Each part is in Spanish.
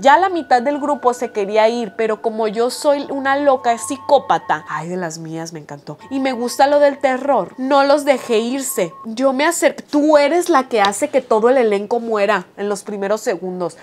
ya la mitad del grupo se quería ir, pero como yo soy una loca psicópata, ay de las mías me encantó, y me gusta lo del terror, no los dejé irse. Yo me acepto. tú eres la que hace que todo el elenco muera en los primeros segundos.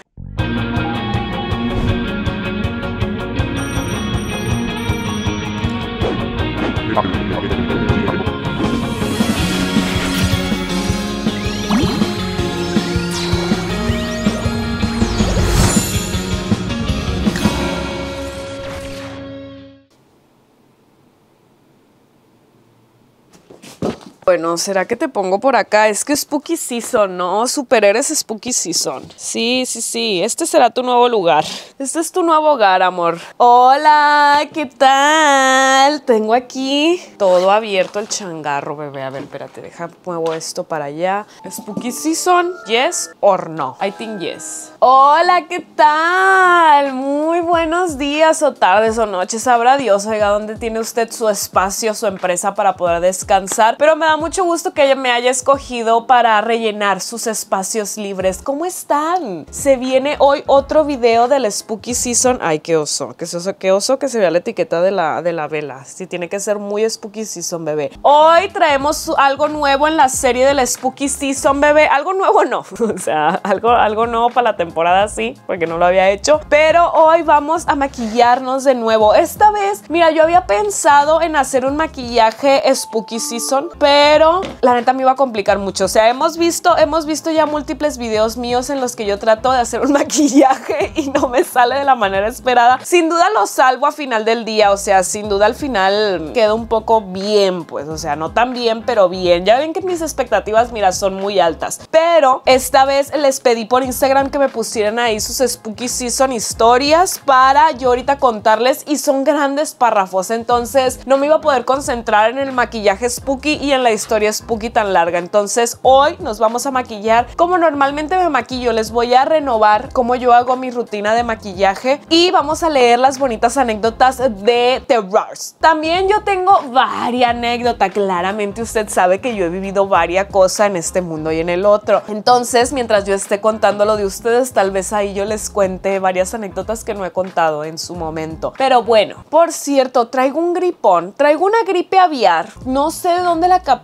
Bueno, ¿será que te pongo por acá? Es que Spooky Season, ¿no? Super eres Spooky Season. Sí, sí, sí. Este será tu nuevo lugar. Este es tu nuevo hogar, amor. Hola, ¿qué tal? Tengo aquí todo abierto el changarro, bebé. A ver, espérate, deja, muevo esto para allá. Spooky Season, yes or no? I think yes. Hola, ¿qué tal? Muy buenos días o tardes o noches. Sabrá Dios, oiga, ¿dónde tiene usted su espacio, su empresa para poder descansar? Pero me da mucho gusto que ella me haya escogido para rellenar sus espacios libres. ¿Cómo están? Se viene hoy otro video del Spooky Season. Ay, qué oso, qué oso, qué oso que se vea la etiqueta de la, de la vela. Sí, tiene que ser muy Spooky Season, bebé. Hoy traemos algo nuevo en la serie del Spooky Season, bebé. Algo nuevo no, o sea, algo, algo nuevo para la temporada sí, porque no lo había hecho. Pero hoy vamos a maquillarnos de nuevo. Esta vez, mira, yo había pensado en hacer un maquillaje Spooky Season, pero pero la neta me iba a complicar mucho. O sea, hemos visto, hemos visto ya múltiples videos míos en los que yo trato de hacer un maquillaje y no me sale de la manera esperada. Sin duda lo salvo a final del día, o sea, sin duda al final queda un poco bien, pues, o sea, no tan bien, pero bien. Ya ven que mis expectativas, mira, son muy altas. Pero esta vez les pedí por Instagram que me pusieran ahí sus Spooky Season historias para yo ahorita contarles y son grandes párrafos, entonces no me iba a poder concentrar en el maquillaje spooky y en la historia spooky tan larga. Entonces hoy nos vamos a maquillar como normalmente me maquillo. Les voy a renovar cómo yo hago mi rutina de maquillaje y vamos a leer las bonitas anécdotas de terrors. También yo tengo varias anécdotas. Claramente usted sabe que yo he vivido varias cosas en este mundo y en el otro. Entonces, mientras yo esté contando lo de ustedes, tal vez ahí yo les cuente varias anécdotas que no he contado en su momento. Pero bueno, por cierto, traigo un gripón, traigo una gripe aviar. No sé de dónde la capa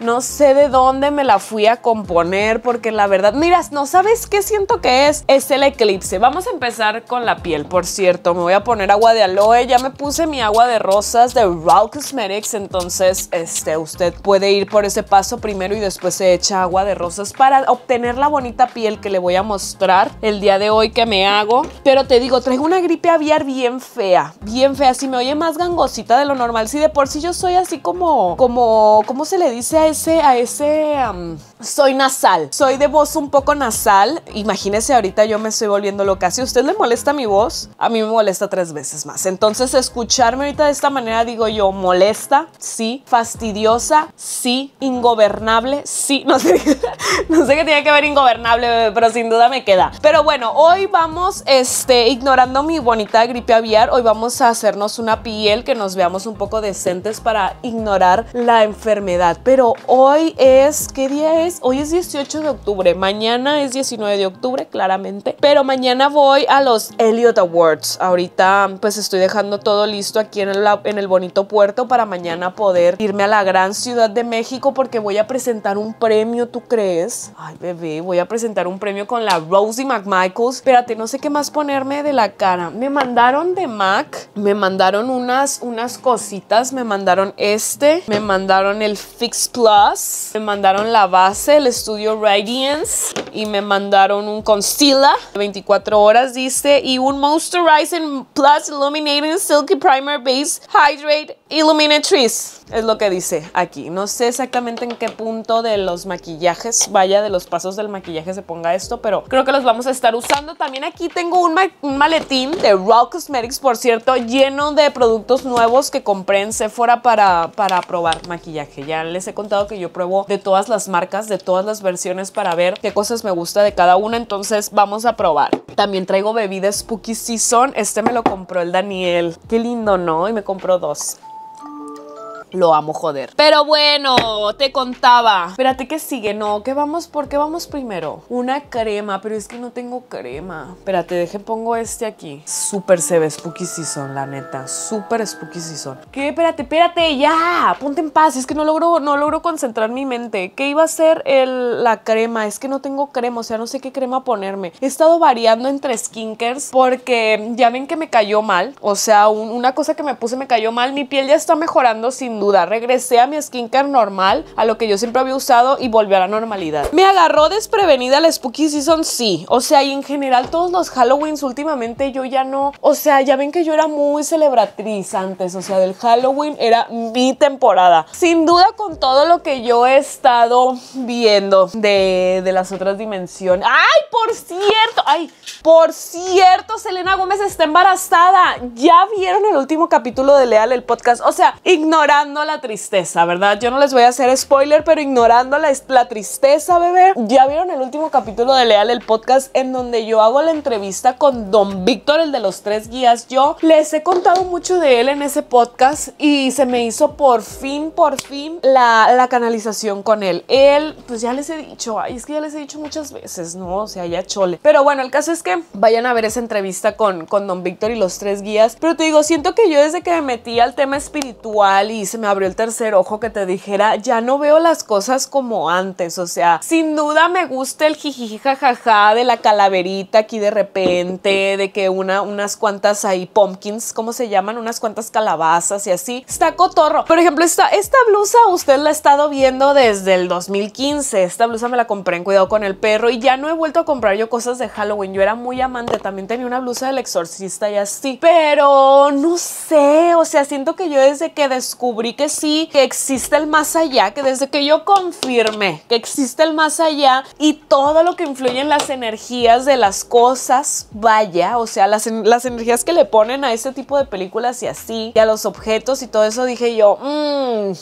no sé de dónde me la fui a componer porque la verdad, miras, no sabes qué siento que es, es el eclipse. Vamos a empezar con la piel, por cierto, me voy a poner agua de aloe, ya me puse mi agua de rosas de Raw Cosmetics, entonces este, usted puede ir por ese paso primero y después se echa agua de rosas para obtener la bonita piel que le voy a mostrar el día de hoy que me hago. Pero te digo, traigo una gripe aviar bien fea, bien fea, si me oye más gangosita de lo normal, si de por sí yo soy así como, como, ¿cómo se le dice a ese, a ese, soy nasal? Soy de voz un poco nasal. Imagínese ahorita yo me estoy volviendo loca. Si a usted le molesta mi voz, a mí me molesta tres veces más. Entonces, escucharme ahorita de esta manera, digo yo, molesta, sí, fastidiosa, sí, ingobernable, sí. No sé, no sé qué tiene que ver ingobernable, pero sin duda me queda. Pero bueno, hoy vamos, este, ignorando mi bonita gripe aviar, hoy vamos a hacernos una piel que nos veamos un poco decentes para ignorar la enfermedad enfermedad, pero hoy es, ¿qué día es? Hoy es 18 de octubre, mañana es 19 de octubre, claramente, pero mañana voy a los Elliot Awards. Ahorita pues estoy dejando todo listo aquí en el, en el bonito puerto para mañana poder irme a la gran ciudad de México porque voy a presentar un premio, ¿tú crees? Ay, bebé, voy a presentar un premio con la Rosie McMichaels. Espérate, no sé qué más ponerme de la cara. Me mandaron de Mac, me mandaron unas, unas cositas, me mandaron este, me mandaron el Fix Plus. Me mandaron la base, el estudio Radiance. Y me mandaron un concealer. 24 horas dice. Y un Moisturizing Plus Illuminating Silky Primer Base Hydrate Illuminatrice. Es lo que dice aquí. No sé exactamente en qué punto de los maquillajes, vaya de los pasos del maquillaje se ponga esto. Pero creo que los vamos a estar usando. También aquí tengo un, maletín de Raw Cosmetics, por cierto. Lleno de productos nuevos que compré en Sephora para probar maquillaje ya les he contado que yo pruebo de todas las marcas, de todas las versiones para ver qué cosas me gusta de cada una. Entonces vamos a probar. También traigo bebida Spooky Season. Este me lo compró el Daniel. Qué lindo, ¿no? Y me compró dos. Lo amo, joder. Pero bueno, te contaba. Espérate, ¿qué sigue? No, ¿qué vamos? ¿Por qué vamos primero? Una crema, pero es que no tengo crema. Espérate, deje, pongo este aquí. Súper se ve spooky season, la neta. Súper spooky season. ¿Qué? Espérate, espérate, ya. Ponte en paz. Es que no logro, no logro concentrar mi mente. ¿Qué iba a ser la crema? Es que no tengo crema, o sea, no sé qué crema ponerme. He estado variando entre skinkers porque ya ven que me cayó mal. O sea, una cosa que me puse me cayó mal. Mi piel ya está mejorando sin duda. Regresé a mi skincare normal, a lo que yo siempre había usado y volví a la normalidad. ¿Me agarró desprevenida la Spooky Season? Sí. O sea, y en general todos los Halloweens últimamente yo ya no... O sea, ya ven que yo era muy celebratriz antes. O sea, del Halloween era mi temporada. Sin duda con todo lo que yo he estado viendo de, de las otras dimensiones. ¡Ay, por cierto! ¡Ay, por cierto! Selena Gómez está embarazada. Ya vieron el último capítulo de Leal, el podcast. O sea, ignorando la tristeza, ¿verdad? Yo no les voy a hacer spoiler, pero ignorando la, la tristeza, bebé. Ya vieron el último capítulo de Leal, el podcast, en donde yo hago la entrevista con Don Víctor, el de los tres guías. Yo les he contado mucho de él en ese podcast y se me hizo por fin, por fin la, canalización con él. Él, pues ya les he dicho, es que ya les he dicho muchas veces, ¿no? O sea, ya chole. Pero bueno, el caso es que vayan a ver esa entrevista con, con Don Víctor y los tres guías. Pero te digo, siento que yo desde que me metí al tema espiritual y se me abrió el tercer ojo que te dijera, ya no veo las cosas como antes, o sea, sin duda me gusta el jiji jajaja de la calaverita aquí de repente, de que una, unas cuantas ahí pumpkins, ¿cómo se llaman? Unas cuantas calabazas y así. Está cotorro. Por ejemplo, esta, esta blusa usted la ha estado viendo desde el 2015. Esta blusa me la compré en Cuidado con el Perro y ya no he vuelto a comprar yo cosas de Halloween. Yo era muy amante, también tenía una blusa del exorcista y así. Pero no sé, o sea, siento que yo desde que descubrí que sí, que existe el más allá, que desde que yo confirmé que existe el más allá y todo lo que influye en las energías de las cosas, vaya, o sea, las, las energías que le ponen a este tipo de películas y así, y a los objetos y todo eso, dije yo, mmm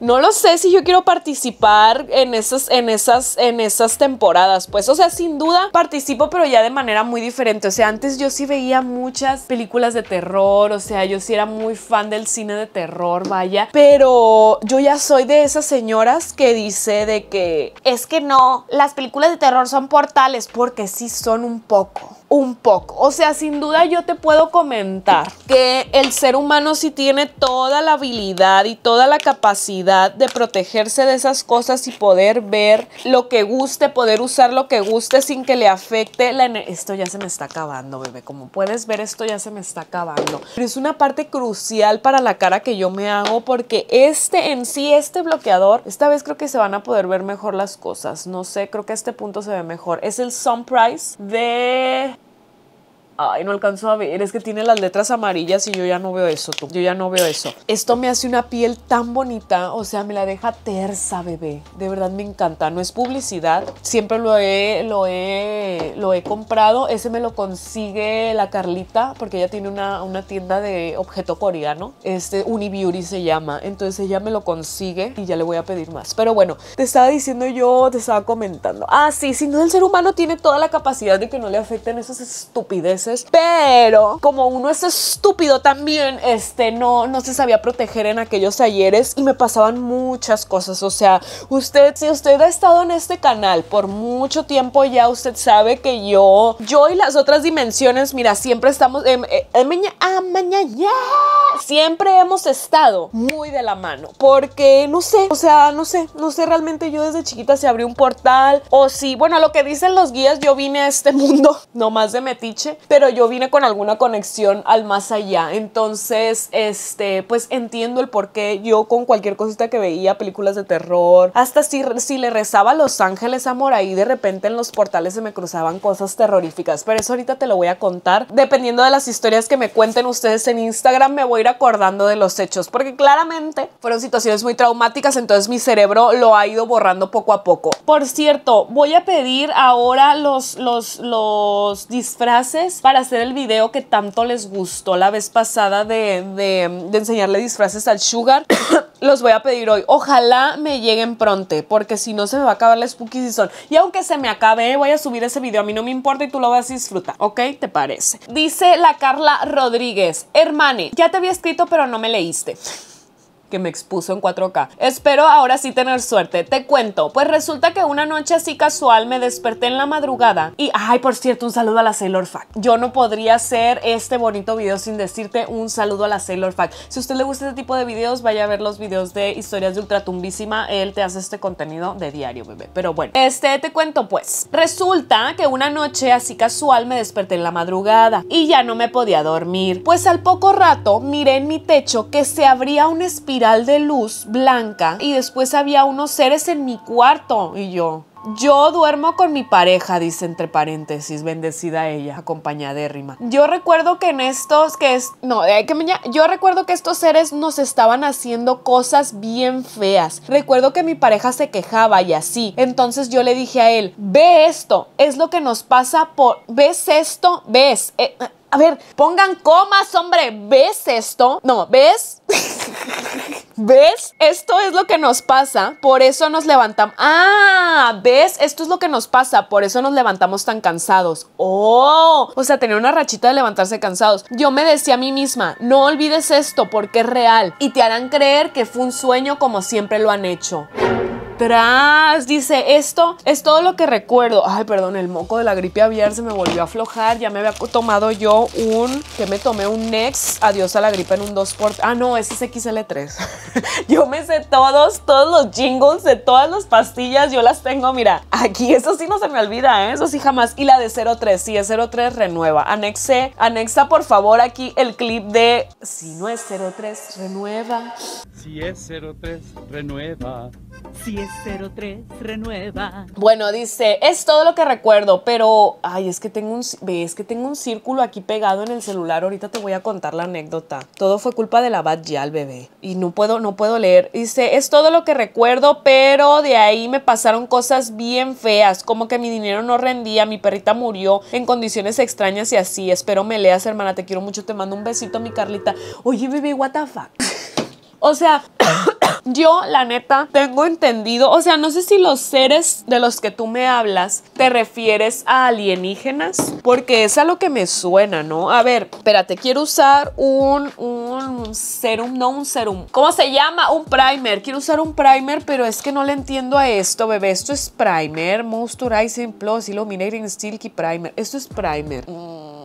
no lo sé si yo quiero participar en esas, en esas, en esas temporadas. Pues, o sea, sin duda participo, pero ya de manera muy diferente. O sea, antes yo sí veía muchas películas de terror. O sea, yo sí era muy fan del cine de terror, vaya. Pero yo ya soy de esas señoras que dice de que es que no, las películas de terror son portales porque sí son un poco un poco. O sea, sin duda yo te puedo comentar que el ser humano sí tiene toda la habilidad y toda la capacidad de protegerse de esas cosas y poder ver lo que guste, poder usar lo que guste sin que le afecte la Esto ya se me está acabando, bebé. Como puedes ver, esto ya se me está acabando. Pero es una parte crucial para la cara que yo me hago porque este en sí, este bloqueador, esta vez creo que se van a poder ver mejor las cosas. No sé, creo que a este punto se ve mejor. Es el Sun Price de Ay, no alcanzo a ver. Es que tiene las letras amarillas y yo ya no veo eso, tú. Yo ya no veo eso. Esto me hace una piel tan bonita. O sea, me la deja tersa, bebé. De verdad me encanta. No es publicidad. Siempre lo he, lo lo he comprado. Ese me lo consigue la Carlita porque ella tiene una, tienda de objeto coreano. Este Unibeauty se llama. Entonces ella me lo consigue y ya le voy a pedir más. Pero bueno, te estaba diciendo yo, te estaba comentando. Ah, sí, Si no, el ser humano tiene toda la capacidad de que no le afecten esas estupideces pero como uno es estúpido también, este, no, no se sabía proteger en aquellos talleres y me pasaban muchas cosas. O sea, usted, si usted ha estado en este canal por mucho tiempo ya, usted sabe que yo, yo y las otras dimensiones, mira, siempre estamos, en em, eh, mañana, siempre hemos estado muy de la mano, porque no sé, o sea, no sé, no sé realmente yo desde chiquita si abrió un portal o si, bueno, lo que dicen los guías, yo vine a este mundo, nomás de metiche, pero pero yo vine con alguna conexión al más allá. Entonces, este, pues entiendo el por qué yo con cualquier cosita que veía, películas de terror, hasta si, si le rezaba a Los Ángeles Amor, ahí de repente en los portales se me cruzaban cosas terroríficas. Pero eso ahorita te lo voy a contar. Dependiendo de las historias que me cuenten ustedes en Instagram, me voy a ir acordando de los hechos, porque claramente fueron situaciones muy traumáticas, entonces mi cerebro lo ha ido borrando poco a poco. Por cierto, voy a pedir ahora los, los, los disfraces para hacer el video que tanto les gustó la vez pasada de, de, enseñarle disfraces al Sugar. los voy a pedir hoy. Ojalá me lleguen pronto, porque si no se me va a acabar la Spooky Season. Y aunque se me acabe, voy a subir ese video. A mí no me importa y tú lo vas a disfrutar, ¿ok? ¿Te parece? Dice la Carla Rodríguez. Hermane, ya te había escrito, pero no me leíste que me expuso en 4K. Espero ahora sí tener suerte. Te cuento, pues resulta que una noche así casual me desperté en la madrugada y, ay, por cierto, un saludo a la Sailor Fact. Yo no podría hacer este bonito video sin decirte un saludo a la Sailor Fact. Si a usted le gusta este tipo de videos, vaya a ver los videos de historias de Ultratumbísima. Él te hace este contenido de diario, bebé. Pero bueno, este te cuento pues. Resulta que una noche así casual me desperté en la madrugada y ya no me podía dormir. Pues al poco rato miré en mi techo que se abría un espíritu de luz blanca y después había unos seres en mi cuarto y yo. Yo duermo con mi pareja, dice entre paréntesis, bendecida ella, Rima Yo recuerdo que en estos, que es, no, eh, que yo recuerdo que estos seres nos estaban haciendo cosas bien feas. Recuerdo que mi pareja se quejaba y así. Entonces yo le dije a él, ve esto, es lo que nos pasa por, ves esto, ves. Eh, eh, a ver, pongan comas, hombre, ¿ves esto? No, ¿ves? ¿Ves? Esto es lo que nos pasa, por eso nos levantamos. Ah, ¿ves? Esto es lo que nos pasa, por eso nos levantamos tan cansados. Oh, o sea, tenía una rachita de levantarse cansados. Yo me decía a mí misma, no olvides esto porque es real y te harán creer que fue un sueño como siempre lo han hecho atrás. Dice, esto es todo lo que recuerdo. Ay, perdón, el moco de la gripe aviar se me volvió a aflojar. Ya me había tomado yo un, que me tomé un Nex. Adiós a la gripe en un 2 por... Ah, no, ese es XL3. yo me sé todos, todos los jingles de todas las pastillas. Yo las tengo, mira, aquí. Eso sí no se me olvida, ¿eh? eso sí jamás. Y la de 03, Si es 03 renueva. Anexe, anexa por favor aquí el clip de... Si no es 03, renueva. Si es 03, renueva. Si es 03, renueva. Bueno, dice, es todo lo que recuerdo, pero, ay, es que tengo un, es que tengo un círculo aquí pegado en el celular. Ahorita te voy a contar la anécdota. Todo fue culpa de la Bad al bebé. Y no puedo, no puedo leer. Dice, es todo lo que recuerdo, pero de ahí me pasaron cosas bien feas, como que mi dinero no rendía, mi perrita murió en condiciones extrañas y así. Espero me leas, hermana. Te quiero mucho, te mando un besito, mi Carlita. Oye, bebé, what the fuck. O sea, yo la neta tengo entendido, o sea, no sé si los seres de los que tú me hablas te refieres a alienígenas, porque es a lo que me suena, ¿no? A ver, espérate, quiero usar un, un serum, no un serum, ¿cómo se llama? Un primer, quiero usar un primer, pero es que no le entiendo a esto, bebé, esto es primer, moisturizing plus, illuminating, silky primer, esto es primer. Mmm.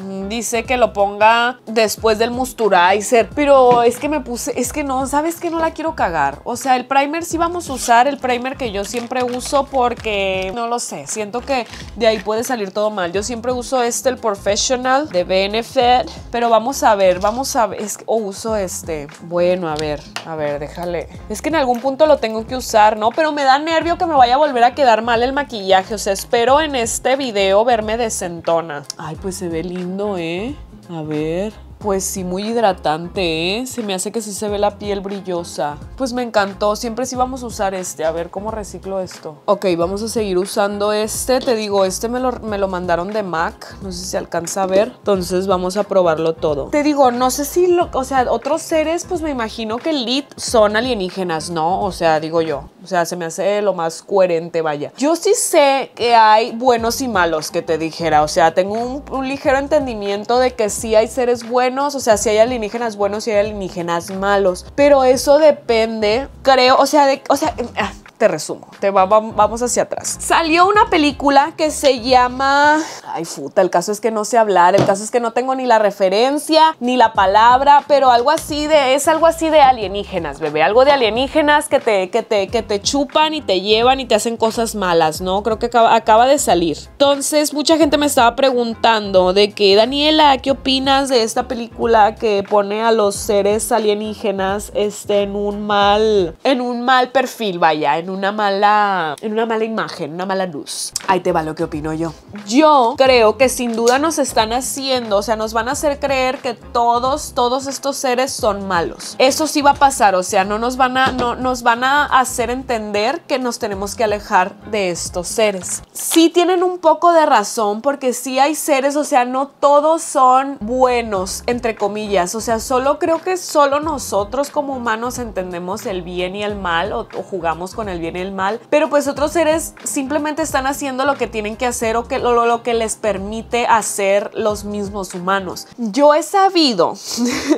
Mm, dice que lo ponga después del moisturizer, pero es que me puse, es que no, ¿sabes que No la quiero cagar. O sea, el primer sí vamos a usar, el primer que yo siempre uso porque, no lo sé, siento que de ahí puede salir todo mal. Yo siempre uso este, el Professional de Benefit, pero vamos a ver, vamos a ver, o uso este. Bueno, a ver, a ver, déjale. Es que en algún punto lo tengo que usar, ¿no? Pero me da nervio que me vaya a volver a quedar mal el maquillaje, o sea, espero en este video verme desentona. Ay, pues se ve lindo no ¿eh? A ver. Pues sí, muy hidratante, ¿eh? Se me hace que sí se ve la piel brillosa. Pues me encantó, siempre sí vamos a usar este. A ver cómo reciclo esto. Ok, vamos a seguir usando este. Te digo, este me lo, mandaron de MAC. No sé si se alcanza a ver. Entonces vamos a probarlo todo. Te digo, no sé si, lo, o sea, otros seres, pues me imagino que lit son alienígenas, ¿no? O sea, digo yo. O sea, se me hace lo más coherente, vaya. Yo sí sé que hay buenos y malos, que te dijera. O sea, tengo un, un ligero entendimiento de que sí hay seres buenos o sea, si hay alienígenas buenos y si hay alienígenas malos, pero eso depende, creo, o sea, de, o sea, ah, te resumo, te va, vamos hacia atrás. Salió una película que se llama... Ay, puta, el caso es que no sé hablar, el caso es que no tengo ni la referencia, ni la palabra, pero algo así de... Es algo así de alienígenas, bebé, algo de alienígenas que te, que te, que te chupan y te llevan y te hacen cosas malas, ¿no? Creo que acaba, de salir. Entonces, mucha gente me estaba preguntando de que, Daniela, ¿qué opinas de esta película que pone a los seres alienígenas este, en un mal, en un mal perfil, vaya, en una mala, en una mala imagen, una mala luz. Ahí te va lo que opino yo. Yo creo que sin duda nos están haciendo, o sea, nos van a hacer creer que todos, todos estos seres son malos. Eso sí va a pasar, o sea, no nos van a, no nos van a hacer entender que nos tenemos que alejar de estos seres. Sí tienen un poco de razón porque sí hay seres, o sea, no todos son buenos, entre comillas, o sea, solo creo que solo nosotros como humanos entendemos el bien y el mal o, o jugamos con el bien y el mal, pero pues otros seres simplemente están haciendo lo que tienen que hacer o que, lo, lo que les permite hacer los mismos humanos. Yo he sabido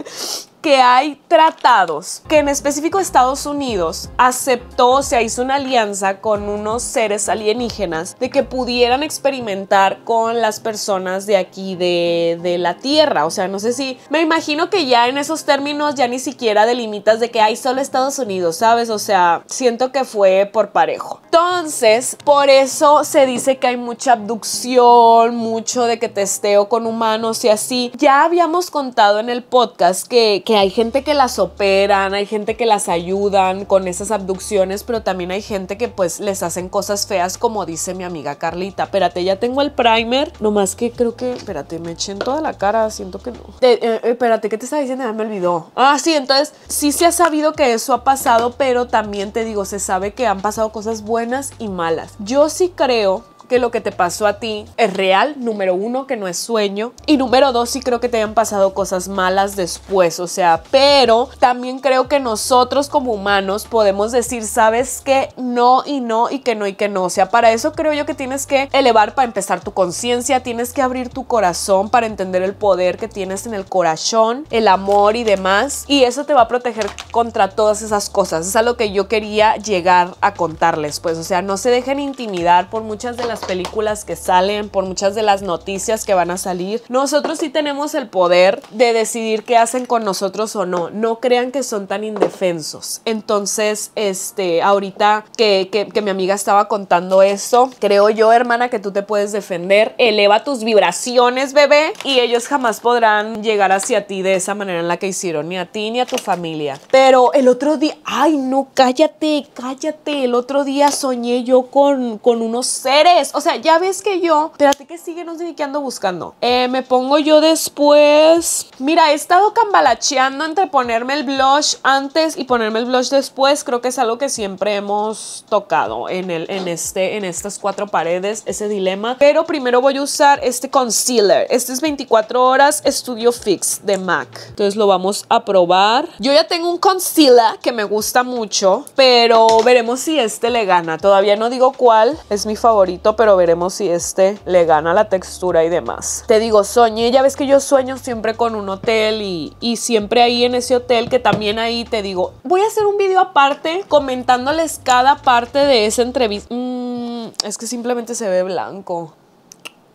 que hay tratados que en específico Estados Unidos aceptó, o sea, hizo una alianza con unos seres alienígenas de que pudieran experimentar con las personas de aquí de, la Tierra. O sea, no sé si, me imagino que ya en esos términos ya ni siquiera delimitas de que hay solo Estados Unidos, ¿sabes? O sea, siento que fue por parejo. Entonces, por eso se dice que hay mucha abducción, mucho de que testeo con humanos y así. Ya habíamos contado en el podcast que que hay gente que las operan, hay gente que las ayudan con esas abducciones, pero también hay gente que pues les hacen cosas feas, como dice mi amiga Carlita. Espérate, ya tengo el primer, nomás que creo que, espérate, me echen toda la cara, siento que no. Eh, eh, espérate, ¿qué te estaba diciendo? me olvidó. Ah, sí, entonces sí se ha sabido que eso ha pasado, pero también te digo, se sabe que han pasado cosas buenas y malas. Yo sí creo que lo que te pasó a ti es real, número uno, que no es sueño, y número dos, sí creo que te hayan pasado cosas malas después, o sea, pero también creo que nosotros como humanos podemos decir, sabes que no y no y que no y que no, o sea, para eso creo yo que tienes que elevar para empezar tu conciencia, tienes que abrir tu corazón para entender el poder que tienes en el corazón, el amor y demás, y eso te va a proteger contra todas esas cosas, es a lo que yo quería llegar a contarles, pues, o sea, no se dejen intimidar por muchas de las películas que salen, por muchas de las noticias que van a salir. Nosotros sí tenemos el poder de decidir qué hacen con nosotros o no. No crean que son tan indefensos. Entonces, este, ahorita que, que, mi amiga estaba contando esto, creo yo, hermana, que tú te puedes defender. Eleva tus vibraciones, bebé, y ellos jamás podrán llegar hacia ti de esa manera en la que hicieron, ni a ti ni a tu familia. Pero el otro día, ay, no, cállate, cállate. El otro día soñé yo con, con unos seres o sea, ya ves que yo, espérate que sigue, no sé buscando. Eh, me pongo yo después. Mira, he estado cambalacheando entre ponerme el blush antes y ponerme el blush después. Creo que es algo que siempre hemos tocado en, el, en, este, en estas cuatro paredes, ese dilema. Pero primero voy a usar este concealer. Este es 24 horas Studio Fix de MAC. Entonces lo vamos a probar. Yo ya tengo un concealer que me gusta mucho, pero veremos si este le gana. Todavía no digo cuál es mi favorito, pero veremos si este le gana la textura y demás. Te digo, soñé, ya ves que yo sueño siempre con un hotel y, siempre ahí en ese hotel que también ahí te digo, voy a hacer un video aparte comentándoles cada parte de esa entrevista. Mm, es que simplemente se ve blanco.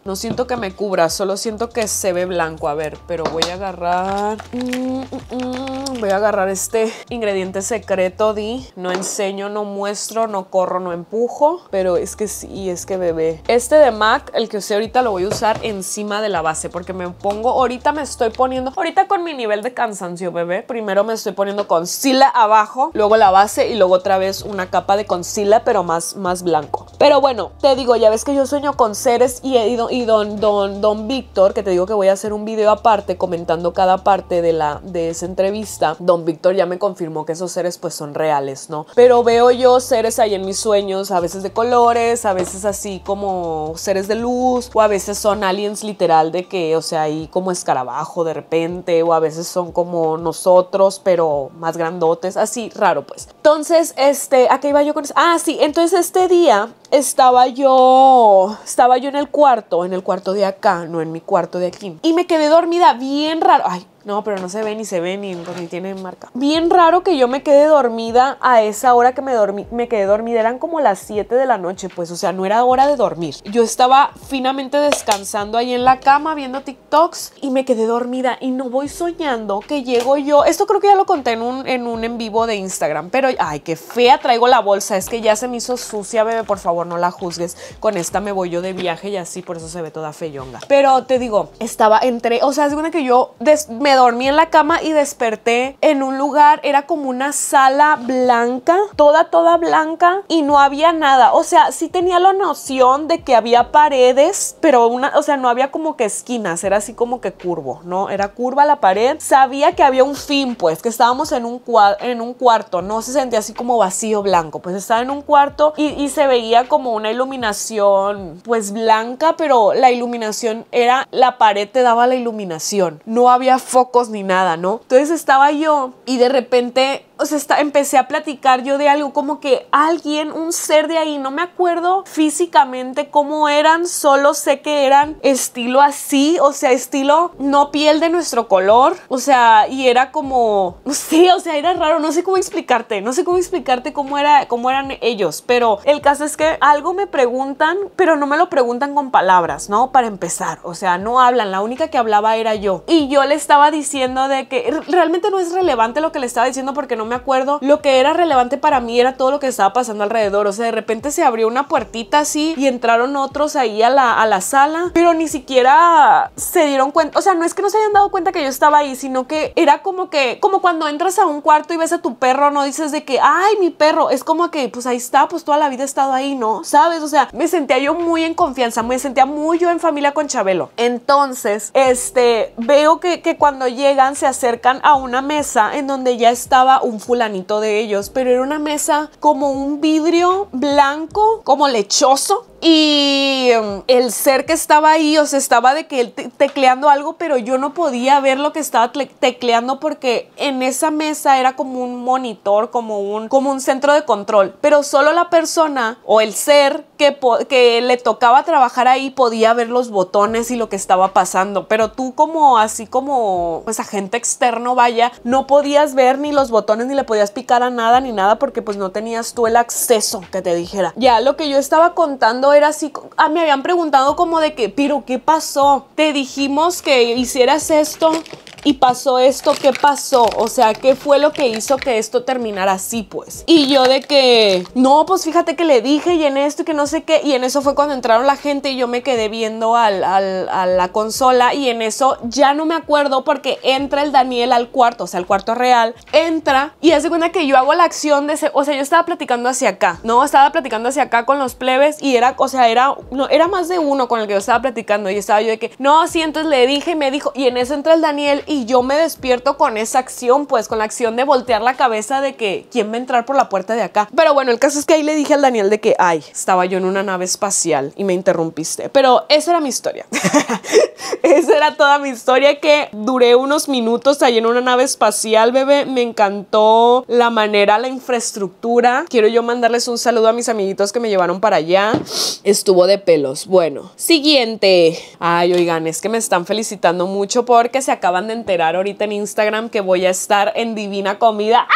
No siento que me cubra, solo siento que se ve blanco. A ver, pero voy a agarrar... Mm, mm, mm, voy a agarrar este ingrediente secreto di. No enseño, no muestro, no corro, no empujo. Pero es que sí, es que bebé. Este de MAC, el que usé ahorita, lo voy a usar encima de la base. Porque me pongo... Ahorita me estoy poniendo... Ahorita con mi nivel de cansancio, bebé. Primero me estoy poniendo sila abajo. Luego la base y luego otra vez una capa de sila, pero más, más blanco. Pero bueno, te digo, ya ves que yo sueño con seres y he ido y don, don, don Víctor, que te digo que voy a hacer un video aparte comentando cada parte de, la, de esa entrevista, don Víctor ya me confirmó que esos seres pues son reales, ¿no? Pero veo yo seres ahí en mis sueños, a veces de colores, a veces así como seres de luz, o a veces son aliens literal de que, o sea, ahí como escarabajo de repente, o a veces son como nosotros, pero más grandotes, así raro pues. Entonces, este, ¿a qué iba yo con eso? Ah, sí, entonces este día estaba yo, estaba yo en el cuarto, en el cuarto de acá, no en mi cuarto de aquí. Y me quedé dormida bien raro. Ay, no, pero no se ve, ni se ve, ni, ni marca. Bien raro que yo me quedé dormida a esa hora que me, dormí, me quedé dormida. Eran como las 7 de la noche, pues, o sea, no era hora de dormir. Yo estaba finamente descansando ahí en la cama viendo TikToks y me quedé dormida y no voy soñando que llego yo. Esto creo que ya lo conté en un en, un en vivo de Instagram, pero ay, qué fea traigo la bolsa. Es que ya se me hizo sucia, bebé, por favor, no la juzgues. Con esta me voy yo de viaje y así, por eso se ve toda feyonga. Pero te digo, estaba entre, o sea, es una que yo me dormí en la cama y desperté en un lugar, era como una sala blanca, toda, toda blanca y no había nada. O sea, sí tenía la noción de que había paredes, pero una, o sea, no había como que esquinas, era así como que curvo, ¿no? Era curva la pared. Sabía que había un fin, pues, que estábamos en un, en un cuarto, no se sentía así como vacío blanco, pues estaba en un cuarto y, se veía como una iluminación, pues blanca, pero la iluminación era, la pared te daba la iluminación, no había foco ni nada, ¿no? Entonces estaba yo y de repente o sea, empecé a platicar yo de algo como que alguien, un ser de ahí, no me acuerdo físicamente cómo eran, solo sé que eran estilo así, o sea, estilo no piel de nuestro color, o sea, y era como, Sí, o sea, era raro, no sé cómo explicarte, no sé cómo explicarte cómo, era, cómo eran ellos, pero el caso es que algo me preguntan, pero no me lo preguntan con palabras, ¿no? Para empezar, o sea, no hablan, la única que hablaba era yo. Y yo le estaba diciendo de que realmente no es relevante lo que le estaba diciendo porque no me acuerdo, lo que era relevante para mí era todo lo que estaba pasando alrededor. O sea, de repente se abrió una puertita así y entraron otros ahí a la, sala, pero ni siquiera se dieron cuenta. O sea, no es que no se hayan dado cuenta que yo estaba ahí, sino que era como que, como cuando entras a un cuarto y ves a tu perro, no dices de que, ay, mi perro, es como que, pues ahí está, pues toda la vida he estado ahí, ¿no? ¿Sabes? O sea, me sentía yo muy en confianza, me sentía muy yo en familia con Chabelo. Entonces, este, veo que, que cuando llegan se acercan a una mesa en donde ya estaba un fulanito de ellos, pero era una mesa como un vidrio blanco, como lechoso, y em, el ser que estaba ahí, o sea, estaba de que él tecleando algo, pero yo no podía ver lo que estaba tecleando porque en esa mesa era como un monitor, como un, como un centro de control. Pero solo la persona o el ser que, que le tocaba trabajar ahí podía ver los botones y lo que estaba pasando. Pero tú como así como pues agente externo, vaya, no podías ver ni los botones ni le podías picar a nada ni nada porque pues no tenías tú el acceso que te dijera. Ya lo que yo estaba contando era así. Ah, me habían preguntado como de que, pero ¿qué pasó? Te dijimos que hicieras esto, y pasó esto, ¿qué pasó? O sea, ¿qué fue lo que hizo que esto terminara así, pues? Y yo de que, no, pues fíjate que le dije y en esto y que no sé qué, y en eso fue cuando entraron la gente y yo me quedé viendo al, al, a la consola y en eso ya no me acuerdo porque entra el Daniel al cuarto, o sea, al cuarto real, entra y hace cuenta que yo hago la acción de, ese, o sea, yo estaba platicando hacia acá, ¿no? Estaba platicando hacia acá con los plebes y era, o sea, era, no, era más de uno con el que yo estaba platicando y estaba yo de que, no, sí, entonces le dije y me dijo, y en eso entra el Daniel y yo me despierto con esa acción, pues con la acción de voltear la cabeza de que quién va a entrar por la puerta de acá. Pero bueno, el caso es que ahí le dije al Daniel de que, ay, estaba yo en una nave espacial y me interrumpiste. Pero esa era mi historia. esa era toda mi historia que duré unos minutos ahí en una nave espacial, bebé. Me encantó la manera, la infraestructura. Quiero yo mandarles un saludo a mis amiguitos que me llevaron para allá. Estuvo de pelos. Bueno, siguiente. Ay, oigan, es que me están felicitando mucho porque se acaban de enterar ahorita en Instagram que voy a estar en Divina Comida. ¡Ah!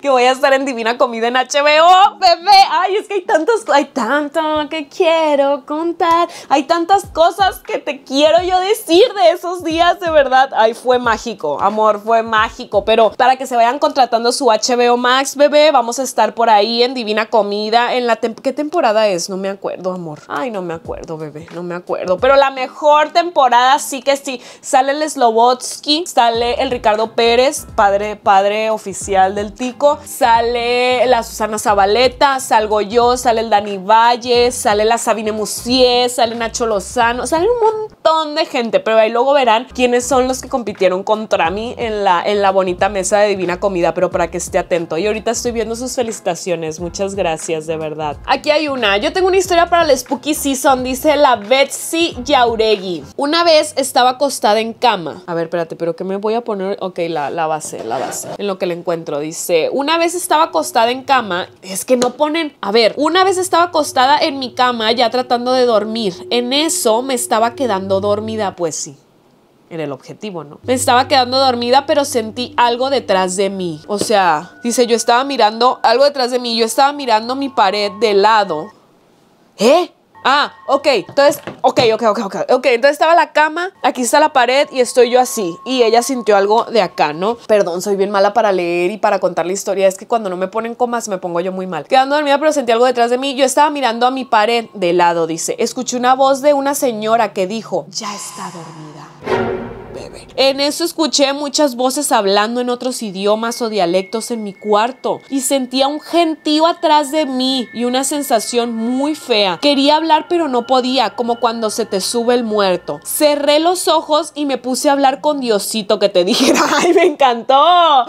que voy a estar en Divina Comida en HBO, bebé. Ay, es que hay tantos, hay tanto que quiero contar. Hay tantas cosas que te quiero yo decir de esos días, de verdad. Ay, fue mágico, amor, fue mágico. Pero para que se vayan contratando su HBO Max, bebé, vamos a estar por ahí en Divina Comida. En la ¿Qué temporada es? No me acuerdo, amor. Ay, no me acuerdo, bebé, no me acuerdo. Pero la mejor temporada sí que sí. Sale el Slobotsky, sale el Ricardo Pérez, padre, padre oficial del Tico sale la Susana Zabaleta, salgo yo, sale el Dani Valle, sale la Sabine Musier, sale Nacho Lozano, sale un montón de gente, pero ahí luego verán quiénes son los que compitieron contra mí en la, en la bonita mesa de Divina Comida, pero para que esté atento. Y ahorita estoy viendo sus felicitaciones, muchas gracias, de verdad. Aquí hay una, yo tengo una historia para el Spooky Season, dice la Betsy Yauregui. Una vez estaba acostada en cama. A ver, espérate, pero que me voy a poner? Ok, la, la base, la base. En lo que le encuentro, dice, una vez estaba acostada en cama, es que no ponen, a ver, una vez estaba acostada en mi cama ya tratando de dormir, en eso me estaba quedando dormida, pues sí era el objetivo, ¿no? Me estaba quedando dormida, pero sentí algo detrás de mí. O sea, dice, yo estaba mirando algo detrás de mí, yo estaba mirando mi pared de lado. ¿Eh? Ah, ok, entonces, ok, ok, ok, ok, ok, entonces estaba la cama, aquí está la pared y estoy yo así, y ella sintió algo de acá, ¿no? Perdón, soy bien mala para leer y para contar la historia, es que cuando no me ponen comas me pongo yo muy mal. Quedando dormida pero sentí algo detrás de mí, yo estaba mirando a mi pared de lado, dice, escuché una voz de una señora que dijo, ya está dormida. En eso escuché muchas voces hablando en otros idiomas o dialectos en mi cuarto y sentía un gentío atrás de mí y una sensación muy fea. Quería hablar pero no podía, como cuando se te sube el muerto. Cerré los ojos y me puse a hablar con Diosito que te dijera, ay, me encantó,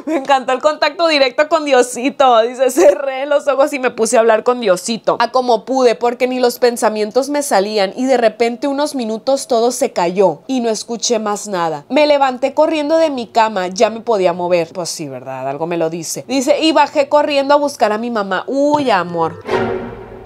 me encantó el contacto directo con Diosito. Dice, cerré los ojos y me puse a hablar con Diosito. A ah, como pude, porque ni los pensamientos me salían y de repente unos minutos todo se cayó y no escuché más nada. Me levanté corriendo de mi cama, ya me podía mover. Pues sí, ¿verdad? Algo me lo dice. Dice, y bajé corriendo a buscar a mi mamá. Uy, amor.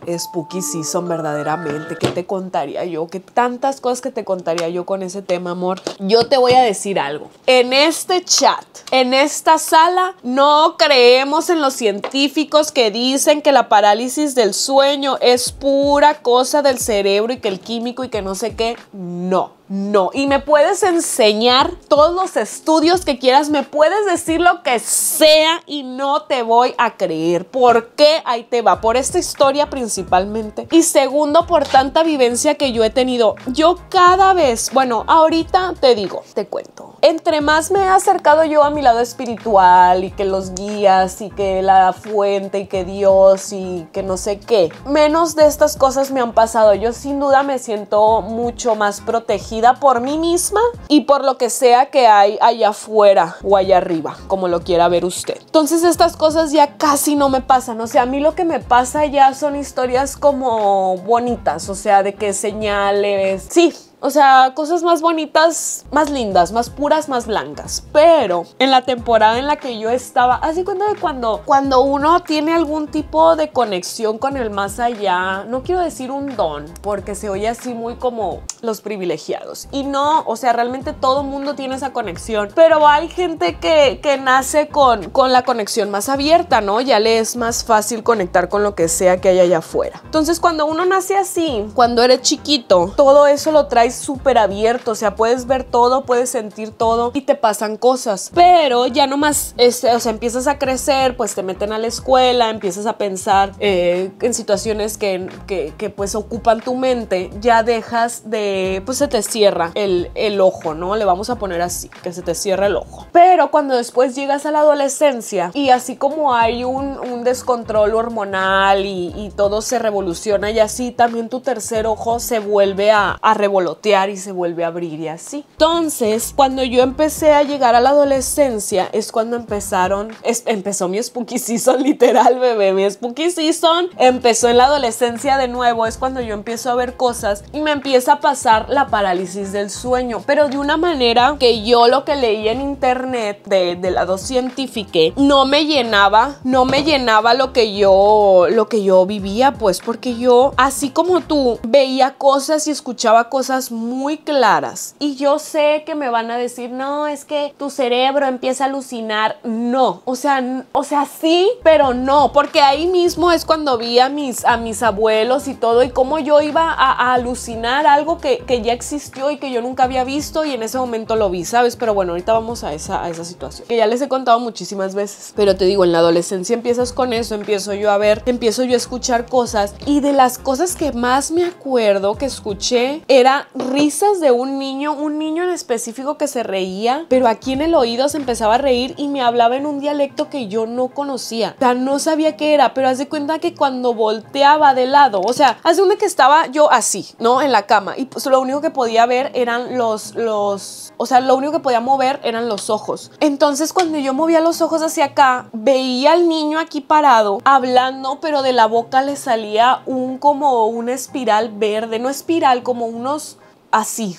Spooky son verdaderamente. ¿Qué te contaría yo? ¿Qué tantas cosas que te contaría yo con ese tema, amor? Yo te voy a decir algo. En este chat, en esta sala, no creemos en los científicos que dicen que la parálisis del sueño es pura cosa del cerebro y que el químico y que no sé qué. No. No. Y me puedes enseñar todos los estudios que quieras, me puedes decir lo que sea y no te voy a creer. ¿Por qué? Ahí te va. Por esta historia principalmente. Y segundo, por tanta vivencia que yo he tenido. Yo cada vez, bueno, ahorita te digo, te cuento entre más me he acercado yo a mi lado espiritual y que los guías y que la fuente y que Dios y que no sé qué, menos de estas cosas me han pasado. Yo sin duda me siento mucho más protegida por mí misma y por lo que sea que hay allá afuera o allá arriba, como lo quiera ver usted. Entonces estas cosas ya casi no me pasan. O sea, a mí lo que me pasa ya son historias como bonitas, o sea, de que señales. Sí, o sea, cosas más bonitas, más lindas, más puras, más blancas. Pero en la temporada en la que yo estaba, así cuenta de cuando, cuando uno tiene algún tipo de conexión con el más allá, no quiero decir un don, porque se oye así muy como los privilegiados. Y no, o sea, realmente todo mundo tiene esa conexión. Pero hay gente que, nace con, con la conexión más abierta, ¿no? Ya le es más fácil conectar con lo que sea que hay allá afuera. Entonces, cuando uno nace así, cuando eres chiquito, todo eso lo traes súper abierto, o sea, puedes ver todo, puedes sentir todo y te pasan cosas. Pero ya nomás, este, o sea, empiezas a crecer, pues te meten a la escuela, empiezas a pensar eh, en situaciones que, pues ocupan tu mente, ya dejas de, pues se te cierra el, el ojo, ¿no? Le vamos a poner así, que se te cierra el ojo. Pero cuando después llegas a la adolescencia y así como hay un, descontrol hormonal y, todo se revoluciona y así, también tu tercer ojo se vuelve a, a revolotear y se vuelve a abrir y así. Entonces, cuando yo empecé a llegar a la adolescencia, es cuando empezaron, empezó mi spooky season, literal, bebé, mi spooky season empezó en la adolescencia de nuevo, es cuando yo empiezo a ver cosas y me empieza a pasar la parálisis del sueño, pero de una manera que yo lo que leía en internet de, lado científico no me llenaba, no me llenaba lo que yo, lo que yo vivía, pues, porque yo, así como tú, veía cosas y escuchaba cosas muy claras. Y yo sé que me van a decir, no, es que tu cerebro empieza a alucinar. No, o sea, o sea, sí, pero no, porque ahí mismo es cuando vi a mis, a mis abuelos y todo y cómo yo iba a, alucinar algo que, ya existió y que yo nunca había visto y en ese momento lo vi, ¿sabes? Pero bueno, ahorita vamos a esa, a esa situación, que ya les he contado muchísimas veces, pero te digo, en la adolescencia empiezas con eso, empiezo yo a ver, empiezo yo a escuchar cosas y de las cosas que más me acuerdo que escuché era risas de un niño, un niño en específico que se reía, pero aquí en el oído se empezaba a reír y me hablaba en un dialecto que yo no conocía. O sea, no sabía qué era, pero haz de cuenta que cuando volteaba de lado, o sea, haz de cuenta que estaba yo así, ¿no? En la cama y pues lo único que podía ver eran los, los, o sea, lo único que podía mover eran los ojos. Entonces cuando yo movía los ojos hacia acá, veía al niño aquí parado, hablando, pero de la boca le salía un como una espiral verde, no espiral, como unos así.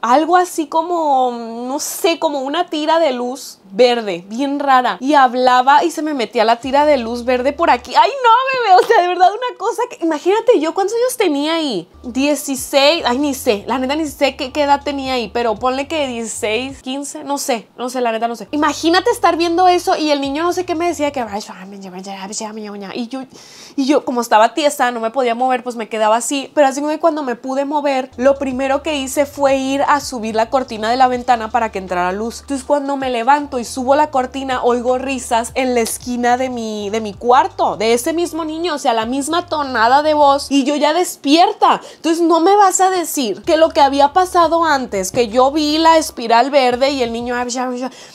Algo así como, no sé, como una tira de luz verde, bien rara. Y hablaba y se me metía la tira de luz verde por aquí. ¡Ay, no, bebé! O sea, de verdad, una cosa que... Imagínate yo, ¿cuántos años tenía ahí? 16... Ay, ni sé. La neta, ni sé qué, edad tenía ahí. Pero ponle que 16, 15, no sé. No sé, la neta, no sé. Imagínate estar viendo eso y el niño no sé qué me decía que... Y yo, y yo como estaba tiesa, no me podía mover, pues me quedaba así. Pero así que cuando me pude mover, lo primero que hice fue ir a subir la cortina de la ventana para que entrara luz. Entonces cuando me levanto subo la cortina, oigo risas en la esquina de mi, de mi cuarto, de ese mismo niño, o sea, la misma tonada de voz y yo ya despierta. Entonces no me vas a decir que lo que había pasado antes, que yo vi la espiral verde y el niño ah,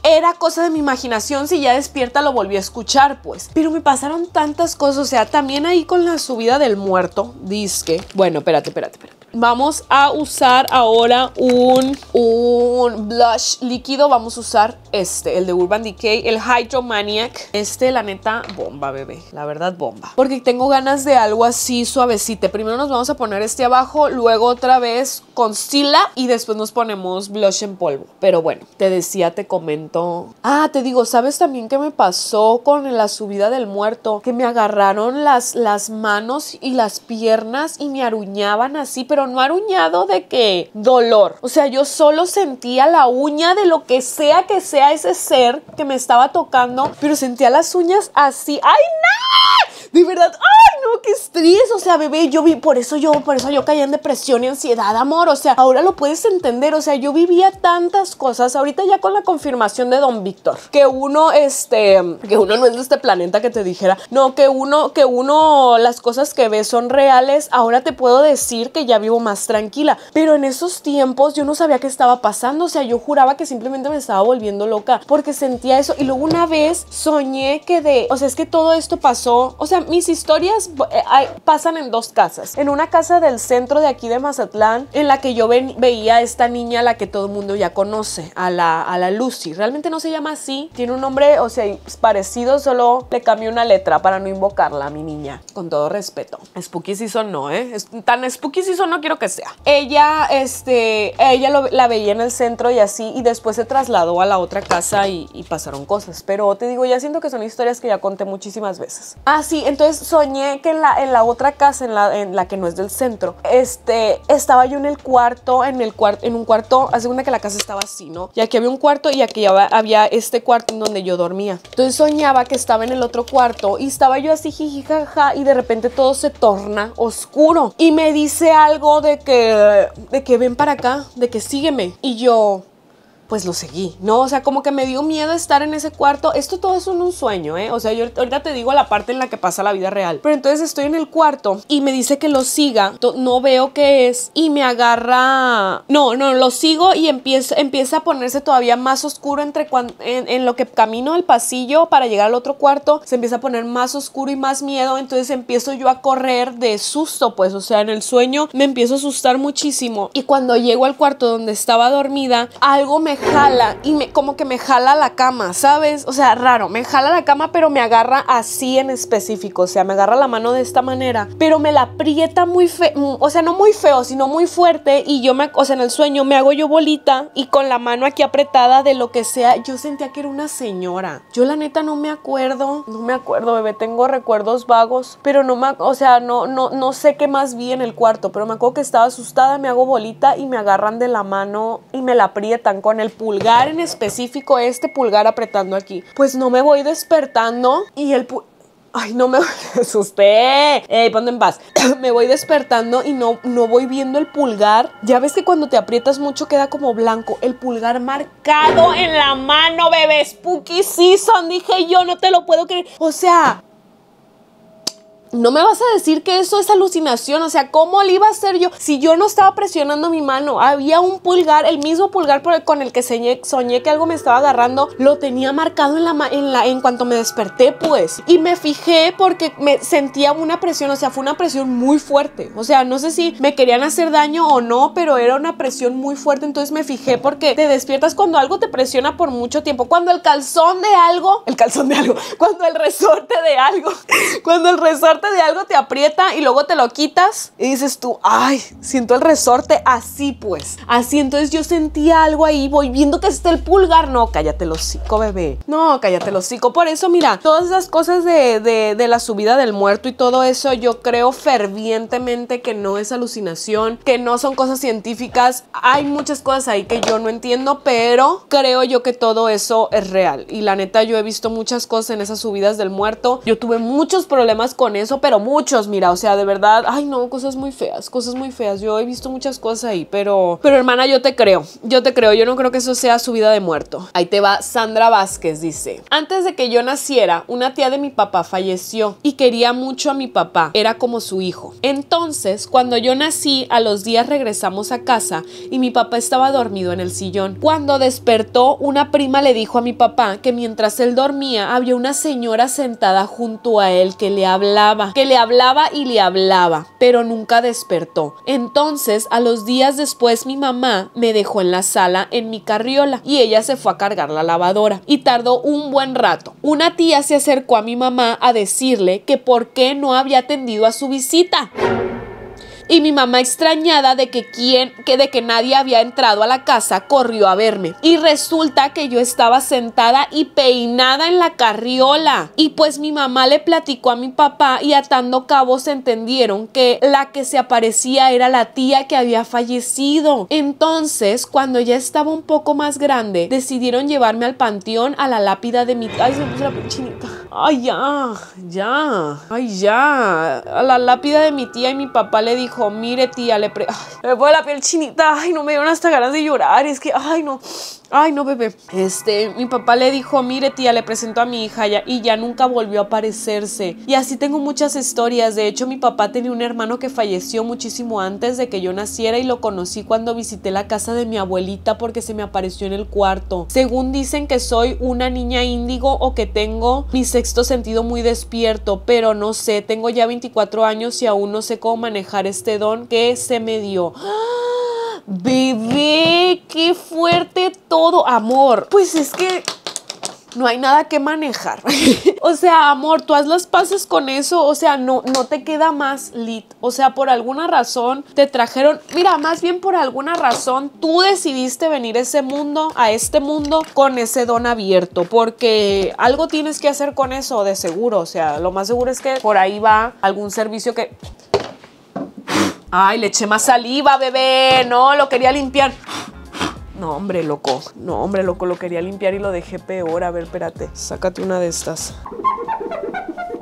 era cosa de mi imaginación, si ya despierta lo volví a escuchar, pues. Pero me pasaron tantas cosas, o sea, también ahí con la subida del muerto, disque. Bueno, espérate, espérate, espérate. Vamos a usar ahora un, un blush líquido. Vamos a usar este, el de Urban Decay, el Hydromaniac. Este, la neta, bomba, bebé. La verdad, bomba. Porque tengo ganas de algo así suavecito. Primero nos vamos a poner este abajo, luego otra vez con Sila y después nos ponemos blush en polvo. Pero bueno, te decía, te comento. Ah, te digo, ¿sabes también qué me pasó con la subida del muerto? Que me agarraron las, las manos y las piernas y me aruñaban así, pero no aruñado de que dolor. O sea, yo solo sentía la uña de lo que sea que sea ese ser que me estaba tocando, pero sentía las uñas así. ¡Ay, no! De verdad, ¡ay, no! ¡Qué estrés! O sea, bebé, yo vi, por eso yo, por eso yo caía en depresión y ansiedad, amor. O sea, ahora lo puedes entender. O sea, yo vivía tantas cosas. Ahorita ya con la confirmación de Don Víctor, que uno, este, que uno no es de este planeta que te dijera, no, que uno, que uno, las cosas que ves son reales. Ahora te puedo decir que ya vi más tranquila. Pero en esos tiempos yo no sabía qué estaba pasando, o sea, yo juraba que simplemente me estaba volviendo loca porque sentía eso. Y luego una vez soñé que de, o sea, es que todo esto pasó, o sea, mis historias eh, pasan en dos casas. En una casa del centro de aquí de Mazatlán, en la que yo veía a esta niña, a la que todo el mundo ya conoce, a la, a la Lucy. Realmente no se llama así, tiene un nombre, o sea, es parecido, solo le cambié una letra para no invocarla a mi niña, con todo respeto. Spooky son no, ¿eh? Es, tan Spooky son no quiero que sea. Ella, este, ella la veía en el centro y así, y después se trasladó a la otra casa y, pasaron cosas. Pero te digo, ya siento que son historias que ya conté muchísimas veces. Ah, sí, entonces soñé que en la, en la otra casa, en la, en la que no es del centro, este, estaba yo en el cuarto, en el cuarto, en un cuarto, hace que la casa estaba así, ¿no? Y aquí había un cuarto y aquí había este cuarto en donde yo dormía. Entonces soñaba que estaba en el otro cuarto y estaba yo así, jijijaja, y de repente todo se torna oscuro y me dice algo de que, de que ven para acá, de que sígueme. Y yo, pues lo seguí, ¿no? O sea, como que me dio miedo estar en ese cuarto. Esto todo es un, sueño, ¿eh? O sea, yo ahorita te digo la parte en la que pasa la vida real. Pero entonces estoy en el cuarto y me dice que lo siga. No veo qué es y me agarra... No, no, lo sigo y empieza, empieza a ponerse todavía más oscuro entre en, en, lo que camino el pasillo para llegar al otro cuarto. Se empieza a poner más oscuro y más miedo. Entonces empiezo yo a correr de susto, pues. O sea, en el sueño me empiezo a asustar muchísimo. Y cuando llego al cuarto donde estaba dormida, algo me jala y me, como que me jala la cama, ¿sabes? O sea, raro, me jala la cama, pero me agarra así en específico, o sea, me agarra la mano de esta manera, pero me la aprieta muy feo, mm, o sea, no muy feo, sino muy fuerte y yo me, o sea, en el sueño me hago yo bolita y con la mano aquí apretada de lo que sea, yo sentía que era una señora. Yo la neta no me acuerdo, no me acuerdo, bebé, tengo recuerdos vagos, pero no me, o sea, no no no sé qué más vi en el cuarto, pero me acuerdo que estaba asustada, me hago bolita y me agarran de la mano y me la aprietan con el el pulgar en específico, este pulgar apretando aquí, pues no me voy despertando y el Ay, no me asusté. Ey, ponte en paz. me voy despertando y no, no voy viendo el pulgar. Ya ves que cuando te aprietas mucho queda como blanco. El pulgar marcado en la mano, bebé. Spooky season. Dije yo, no te lo puedo creer. O sea, no me vas a decir que eso es alucinación, o sea, ¿cómo le iba a hacer yo si yo no estaba presionando mi mano? Había un pulgar, el mismo pulgar con el que soñé, que algo me estaba agarrando, lo tenía marcado en la, en la en cuanto me desperté, pues. Y me fijé porque me sentía una presión, o sea, fue una presión muy fuerte. O sea, no sé si me querían hacer daño o no, pero era una presión muy fuerte, entonces me fijé porque te despiertas cuando algo te presiona por mucho tiempo, cuando el calzón de algo, el calzón de algo, cuando el resorte de algo, cuando el resorte de algo te aprieta y luego te lo quitas y dices tú, ay, siento el resorte así pues. Así entonces yo sentía algo ahí, voy viendo que está el pulgar. No, cállate el hocico, bebé. No, cállate el hocico. Por eso, mira, todas esas cosas de, de la subida del muerto y todo eso, yo creo fervientemente que no es alucinación, que no son cosas científicas. Hay muchas cosas ahí que yo no entiendo, pero creo yo que todo eso es real. Y la neta, yo he visto muchas cosas en esas subidas del muerto. Yo tuve muchos problemas con eso pero muchos, mira, o sea, de verdad, ay no, cosas muy feas, cosas muy feas. Yo he visto muchas cosas ahí, pero, pero hermana, yo te creo, yo te creo, yo no creo que eso sea su vida de muerto. Ahí te va Sandra Vázquez, dice, antes de que yo naciera, una tía de mi papá falleció y quería mucho a mi papá, era como su hijo. Entonces, cuando yo nací, a los días regresamos a casa y mi papá estaba dormido en el sillón. Cuando despertó, una prima le dijo a mi papá que mientras él dormía había una señora sentada junto a él que le hablaba que le hablaba y le hablaba, pero nunca despertó. Entonces, a los días después, mi mamá me dejó en la sala en mi carriola y ella se fue a cargar la lavadora y tardó un buen rato. Una tía se acercó a mi mamá a decirle que por qué no había atendido a su visita y mi mamá extrañada de que, quien, que de que nadie había entrado a la casa corrió a verme. Y resulta que yo estaba sentada y peinada en la carriola. Y pues mi mamá le platicó a mi papá y atando cabos entendieron que la que se aparecía era la tía que había fallecido. Entonces, cuando ya estaba un poco más grande, decidieron llevarme al panteón a la lápida de mi... Ay, se puso la pechinita Ay, ya, ya. Ay, ya. A la lápida de mi tía y mi papá le dijo mire tía, le pre... Ay, la piel chinita, ay, no, me dieron hasta ganas de llorar, es que, ay, no, ay, no, bebé. Este, mi papá le dijo, mire tía, le presento a mi hija y ya nunca volvió a aparecerse. Y así tengo muchas historias, de hecho mi papá tenía un hermano que falleció muchísimo antes de que yo naciera y lo conocí cuando visité la casa de mi abuelita porque se me apareció en el cuarto. Según dicen que soy una niña índigo o que tengo mi sexto sentido muy despierto, pero no sé, tengo ya 24 años y aún no sé cómo manejar este este don que se me dio. ¡Ah! Bebé, qué fuerte todo, amor. Pues es que no hay nada que manejar. o sea, amor, tú haz las paces con eso, o sea, no, no te queda más lit. O sea, por alguna razón te trajeron, mira, más bien por alguna razón tú decidiste venir a ese mundo, a este mundo, con ese don abierto, porque algo tienes que hacer con eso, de seguro. O sea, lo más seguro es que por ahí va algún servicio que Ay, le eché más saliva, bebé. No, lo quería limpiar. No, hombre, loco. No, hombre, loco, lo quería limpiar y lo dejé peor. A ver, espérate. Sácate una de estas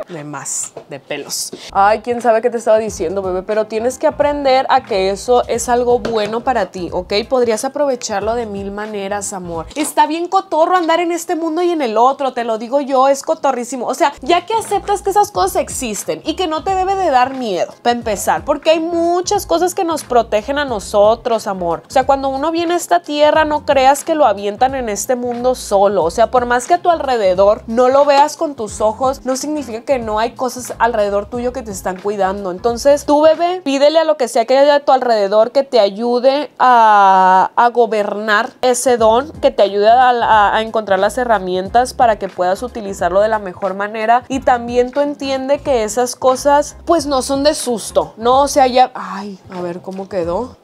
de más, de pelos. Ay, quién sabe qué te estaba diciendo, bebé, pero tienes que aprender a que eso es algo bueno para ti, ¿ok? Podrías aprovecharlo de mil maneras, amor. Está bien cotorro andar en este mundo y en el otro, te lo digo yo, es cotorrísimo. O sea, ya que aceptas que esas cosas existen y que no te debe de dar miedo, para empezar, porque hay muchas cosas que nos protegen a nosotros, amor. O sea, cuando uno viene a esta tierra, no creas que lo avientan en este mundo solo. O sea, por más que a tu alrededor no lo veas con tus ojos, no significa que no hay cosas alrededor tuyo que te están cuidando. Entonces, tu bebé, pídele a lo que sea que haya a tu alrededor que te ayude a, gobernar ese don, que te ayude a, encontrar las herramientas para que puedas utilizarlo de la mejor manera. Y también tú entiende que esas cosas, pues no son de susto, ¿no? se haya, Ay, a ver cómo quedó.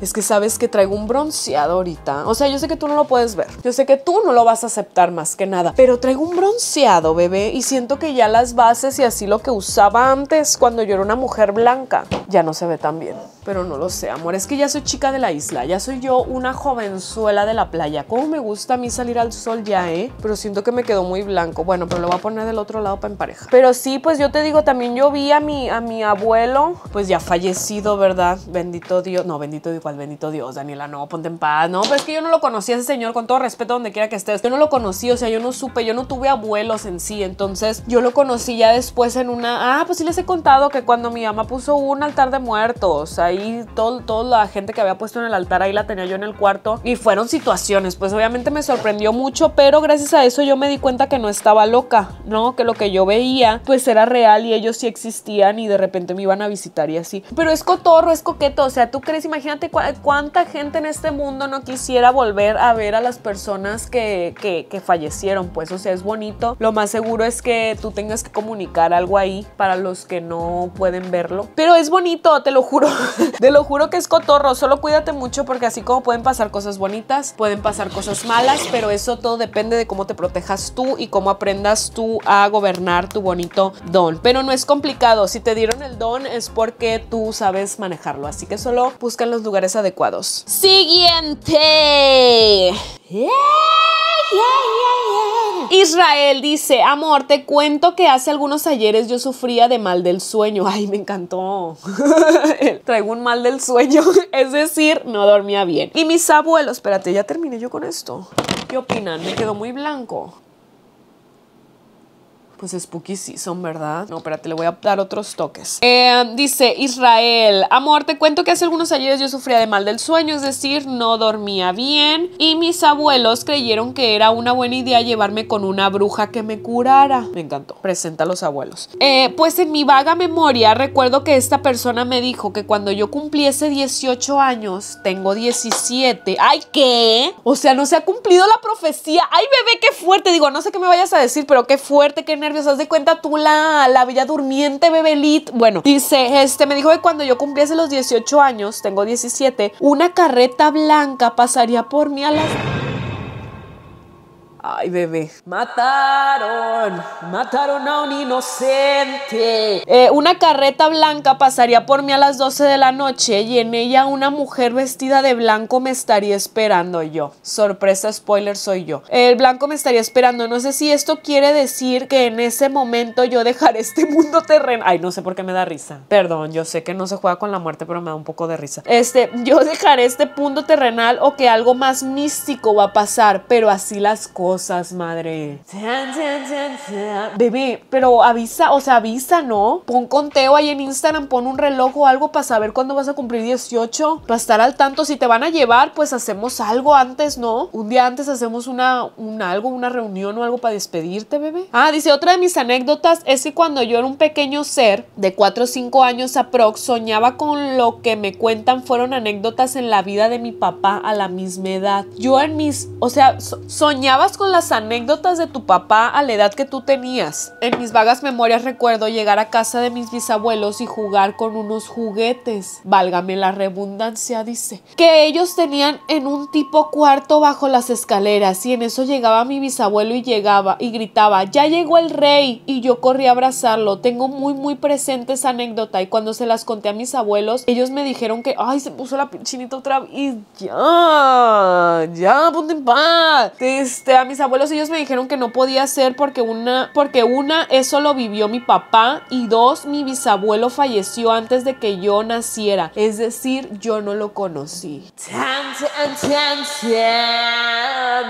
Es que sabes que traigo un bronceado ahorita. O sea, yo sé que tú no lo puedes ver. Yo sé que tú no lo vas a aceptar más que nada. Pero traigo un bronceado, bebé. Y siento que ya las bases y así lo que usaba antes cuando yo era una mujer blanca ya no se ve tan bien pero no lo sé, amor. Es que ya soy chica de la isla, ya soy yo una jovenzuela de la playa. ¿Cómo me gusta a mí salir al sol ya, eh? Pero siento que me quedó muy blanco. Bueno, pero lo voy a poner del otro lado para pareja Pero sí, pues yo te digo, también yo vi a mi, a mi abuelo, pues ya fallecido, ¿verdad? Bendito Dios. No, bendito Dios, bendito Dios, Daniela, no, ponte en paz. No, pero es que yo no lo conocí a ese señor, con todo respeto, donde quiera que estés. Yo no lo conocí, o sea, yo no supe, yo no tuve abuelos en sí. Entonces, yo lo conocí ya después en una. Ah, pues sí les he contado que cuando mi mamá puso un altar de muertos ahí ahí, toda la gente que había puesto en el altar, ahí la tenía yo en el cuarto. Y fueron situaciones, pues obviamente me sorprendió mucho, pero gracias a eso yo me di cuenta que no estaba loca, ¿no? Que lo que yo veía, pues era real y ellos sí existían y de repente me iban a visitar y así. Pero es cotorro, es coqueto, o sea, tú crees, imagínate cuánta gente en este mundo no quisiera volver a ver a las personas que, que fallecieron, pues, o sea, es bonito. Lo más seguro es que tú tengas que comunicar algo ahí para los que no pueden verlo. Pero es bonito, te lo juro. Te lo juro que es cotorro, solo cuídate mucho porque así como pueden pasar cosas bonitas, pueden pasar cosas malas, pero eso todo depende de cómo te protejas tú y cómo aprendas tú a gobernar tu bonito don. Pero no es complicado, si te dieron el don es porque tú sabes manejarlo, así que solo busca los lugares adecuados. Siguiente. Israel dice, amor, te cuento que hace algunos ayeres yo sufría de mal del sueño. Ay, me encantó. Traigo un mal del sueño, es decir, no dormía bien. Y mis abuelos, espérate, ya terminé yo con esto. ¿Qué opinan? Me quedó muy blanco. Pues spooky sí son, ¿verdad? No, espérate, le voy a dar otros toques. Eh, dice Israel, amor, te cuento que hace algunos años yo sufría de mal del sueño, es decir, no dormía bien y mis abuelos creyeron que era una buena idea llevarme con una bruja que me curara. Me encantó. Presenta a los abuelos. Eh, pues en mi vaga memoria recuerdo que esta persona me dijo que cuando yo cumpliese 18 años, tengo 17. ¡Ay, qué! O sea, no se ha cumplido la profecía. ¡Ay, bebé, qué fuerte! Digo, no sé qué me vayas a decir, pero qué fuerte, qué nervioso ¿Te haz de cuenta tú la, la bella durmiente Bebelit. Bueno, dice, este, me dijo que cuando yo cumpliese los 18 años, tengo 17, una carreta blanca pasaría por mí a las... Ay, bebé. Mataron. Mataron a un inocente. Eh, una carreta blanca pasaría por mí a las 12 de la noche y en ella una mujer vestida de blanco me estaría esperando yo. Sorpresa, spoiler, soy yo. El blanco me estaría esperando. No sé si esto quiere decir que en ese momento yo dejaré este mundo terrenal Ay, no sé por qué me da risa. Perdón, yo sé que no se juega con la muerte, pero me da un poco de risa. Este, yo dejaré este mundo terrenal o que algo más místico va a pasar, pero así las cosas cosas, madre. Bebé, pero avisa, o sea, avisa, ¿no? Pon conteo ahí en Instagram, pon un reloj o algo para saber cuándo vas a cumplir 18, para estar al tanto. Si te van a llevar, pues hacemos algo antes, ¿no? Un día antes hacemos una, un algo, una reunión o algo para despedirte, bebé. Ah, dice, otra de mis anécdotas es que cuando yo era un pequeño ser de 4 o 5 años aprox, soñaba con lo que me cuentan fueron anécdotas en la vida de mi papá a la misma edad. Yo en mis, o sea, soñaba soñabas con las anécdotas de tu papá a la edad que tú tenías. En mis vagas memorias recuerdo llegar a casa de mis bisabuelos y jugar con unos juguetes, válgame la redundancia, dice, que ellos tenían en un tipo cuarto bajo las escaleras y en eso llegaba mi bisabuelo y llegaba y gritaba, ya llegó el rey y yo corrí a abrazarlo. Tengo muy muy presente esa anécdota y cuando se las conté a mis abuelos, ellos me dijeron que, ay, se puso la pinchinita otra vez y ya, ya, ponte en paz. Este, mis abuelos ellos me dijeron que no podía ser porque una, porque una, eso lo vivió mi papá y dos, mi bisabuelo falleció antes de que yo naciera. Es decir, yo no lo conocí.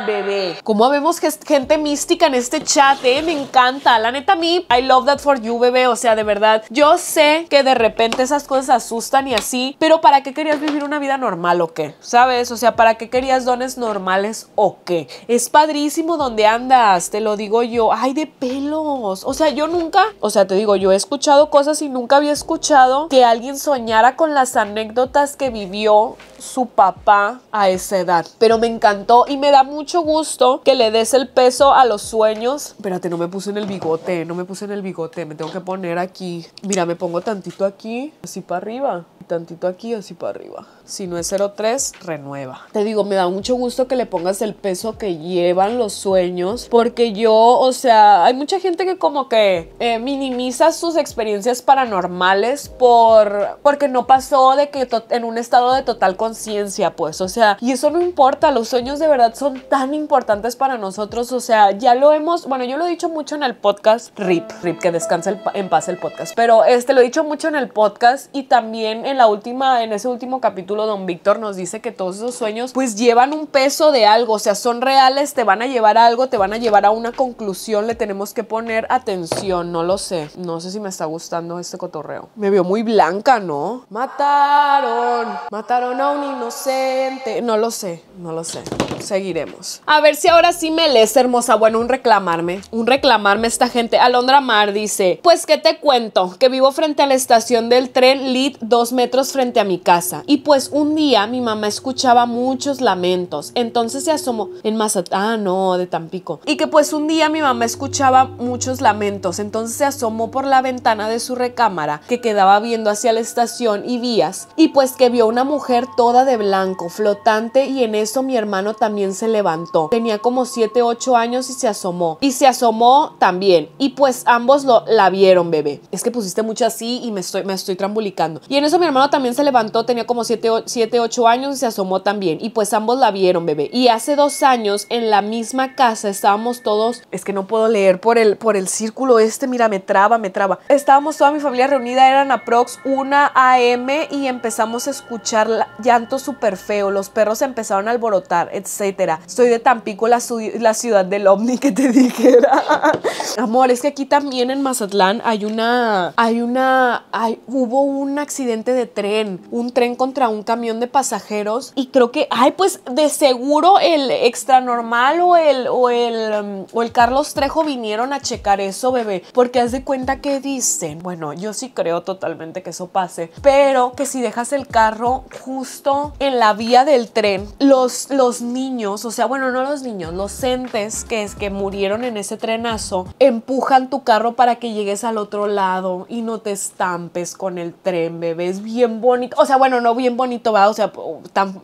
bebé. Como vemos gente mística en este chat, eh? Me encanta. La neta, a mí, I love that for you, bebé. O sea, de verdad, yo sé que de repente esas cosas asustan y así, pero ¿para qué querías vivir una vida normal o qué? ¿Sabes? O sea, ¿para qué querías dones normales o qué? Es padrísimo donde andas, te lo digo yo. Ay, de pelos. O sea, yo nunca, o sea, te digo, yo he escuchado cosas y nunca había escuchado que alguien soñara con las anécdotas que vivió su papá a esa edad. Pero me encantó y me da mucho gusto que le des el peso a los sueños. Espérate, no me puse en el bigote, no me puse en el bigote, me tengo que poner aquí. Mira, me pongo tantito aquí, así para arriba, tantito aquí, así para arriba. Si no es 03, renueva. Te digo, me da mucho gusto que le pongas el peso que llevan los sueños, porque yo, o sea, hay mucha gente que como que eh, minimiza sus experiencias paranormales por porque no pasó de que en un estado de total conciencia, pues, o sea, y eso no importa, los sueños de verdad son tan importantes para nosotros, o sea, ya lo hemos, bueno, yo lo he dicho mucho en el podcast, RIP, RIP, que descansa en paz el podcast, pero este lo he dicho mucho en el podcast y también en la última, en ese último capítulo don Víctor nos dice que todos esos sueños pues llevan un peso de algo, o sea, son reales, te van a llevar a algo, te van a llevar a una conclusión, le tenemos que poner atención, no lo sé, no sé si me está gustando este cotorreo. Me vio muy blanca, ¿no? Mataron, mataron a un inocente, no lo sé, no lo sé, seguiremos. A ver si ahora sí me lees, hermosa, bueno, un reclamarme, un reclamarme esta gente. Alondra Mar dice, pues que te cuento, que vivo frente a la estación del tren LID dos metros frente a mi casa y pues un día mi mamá escuchaba muchos lamentos, entonces se asomó en Mazatán, ah, no, de Tampico. Y que pues un día mi mamá escuchaba muchos lamentos, entonces se asomó por la ventana de su recámara que quedaba viendo hacia la estación y vías, y pues que vio una mujer toda de blanco, flotante, y en eso mi hermano también se levantó. Tenía como 7, 8 años y se asomó. Y se asomó también, y pues ambos lo, la vieron, bebé. Es que pusiste mucho así y me estoy, me estoy trambulicando. Y en eso mi hermano también se levantó, tenía como 7, 8 7, 8 años y se asomó también. Y pues ambos la vieron, bebé. Y hace dos años en la misma casa estábamos todos... Es que no puedo leer por el, por el círculo este, mira, me traba, me traba. Estábamos toda mi familia reunida, eran aprox 1 AM y empezamos a escuchar llanto súper feo. Los perros empezaron a alborotar, etcétera, Soy de Tampico, la, ciudad del ovni que te dijera. Amor, es que aquí también en Mazatlán hay una... Hay una... hubo un accidente de tren. Un tren contra un camión de pasajeros y creo que, ay, pues de seguro el extra normal o el, o el, mm, o el Carlos Trejo vinieron a checar eso, bebé, porque haz de cuenta que dicen, bueno, yo sí creo totalmente que eso pase, pero que si dejas el carro justo en la vía del tren, los, los niños, o sea, bueno, no los niños, los entes que es que murieron en ese trenazo, empujan tu carro para que llegues al otro lado y no te estampes con el tren, bebé, es bien bonito, o sea, bueno, no bien bonito, bonito, va, o sea,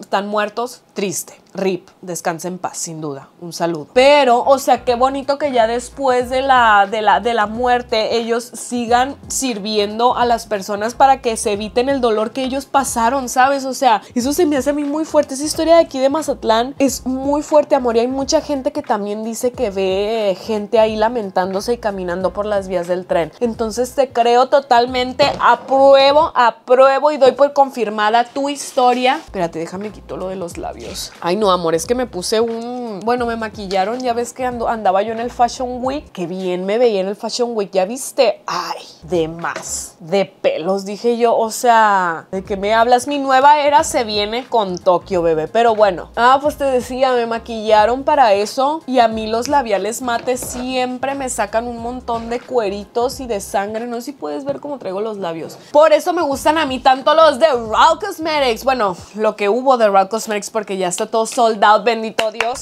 están muertos, triste. RIP, descansa en paz, sin duda, un saludo. Pero, o sea, qué bonito que ya después de la, de la, de la muerte ellos sigan sirviendo a las personas para que se eviten el dolor que ellos pasaron, ¿sabes? O sea, eso se me hace a mí muy fuerte. Esa historia de aquí de Mazatlán es muy fuerte, amor, y hay mucha gente que también dice que ve gente ahí lamentándose y caminando por las vías del tren. Entonces te creo totalmente, apruebo, apruebo y doy por confirmada tu historia. Espérate, déjame quito lo de los labios. Ay, no amor, es que me puse un... Bueno, me maquillaron, ya ves que andaba yo en el Fashion Week. Qué bien me veía en el Fashion Week, ¿ya viste? Ay, de más, de pelos, dije yo. O sea, ¿de qué me hablas? Mi nueva era se viene con Tokio, bebé. Pero bueno. Ah, pues te decía, me maquillaron para eso. Y a mí los labiales mate siempre me sacan un montón de cueritos y de sangre. No sé si puedes ver cómo traigo los labios. Por eso me gustan a mí tanto los de Raw Cosmetics. Bueno, lo que hubo de Raw Cosmetics porque ya está todo sold out, bendito Dios.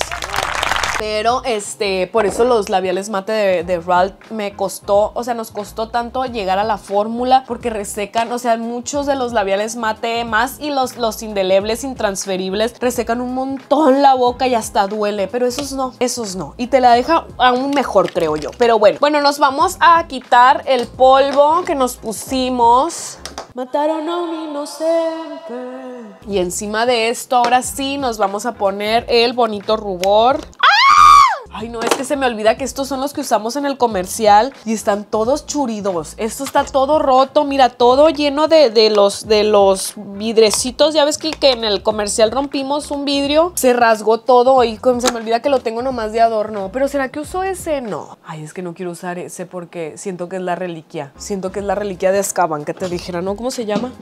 Pero este, por eso los labiales mate de, Ralph me costó, o sea, nos costó tanto llegar a la fórmula porque resecan, o sea, muchos de los labiales mate más y los, los indelebles, intransferibles, resecan un montón la boca y hasta duele, pero esos no, esos no. Y te la deja aún mejor, creo yo. Pero bueno, bueno, nos vamos a quitar el polvo que nos pusimos. Mataron a un inocente. Y encima de esto, ahora sí nos vamos a poner el bonito rubor. ¡Ah! Ay, no, es que se me olvida que estos son los que usamos en el comercial y están todos churidos. Esto está todo roto, mira, todo lleno de, los, de los vidrecitos. Ya ves que, en el comercial rompimos un vidrio, se rasgó todo y se me olvida que lo tengo nomás de adorno. Pero ¿será que uso ese? No. Ay, es que no quiero usar ese porque siento que es la reliquia. Siento que es la reliquia de Escaban, que te dijera, ¿no? ¿Cómo se llama?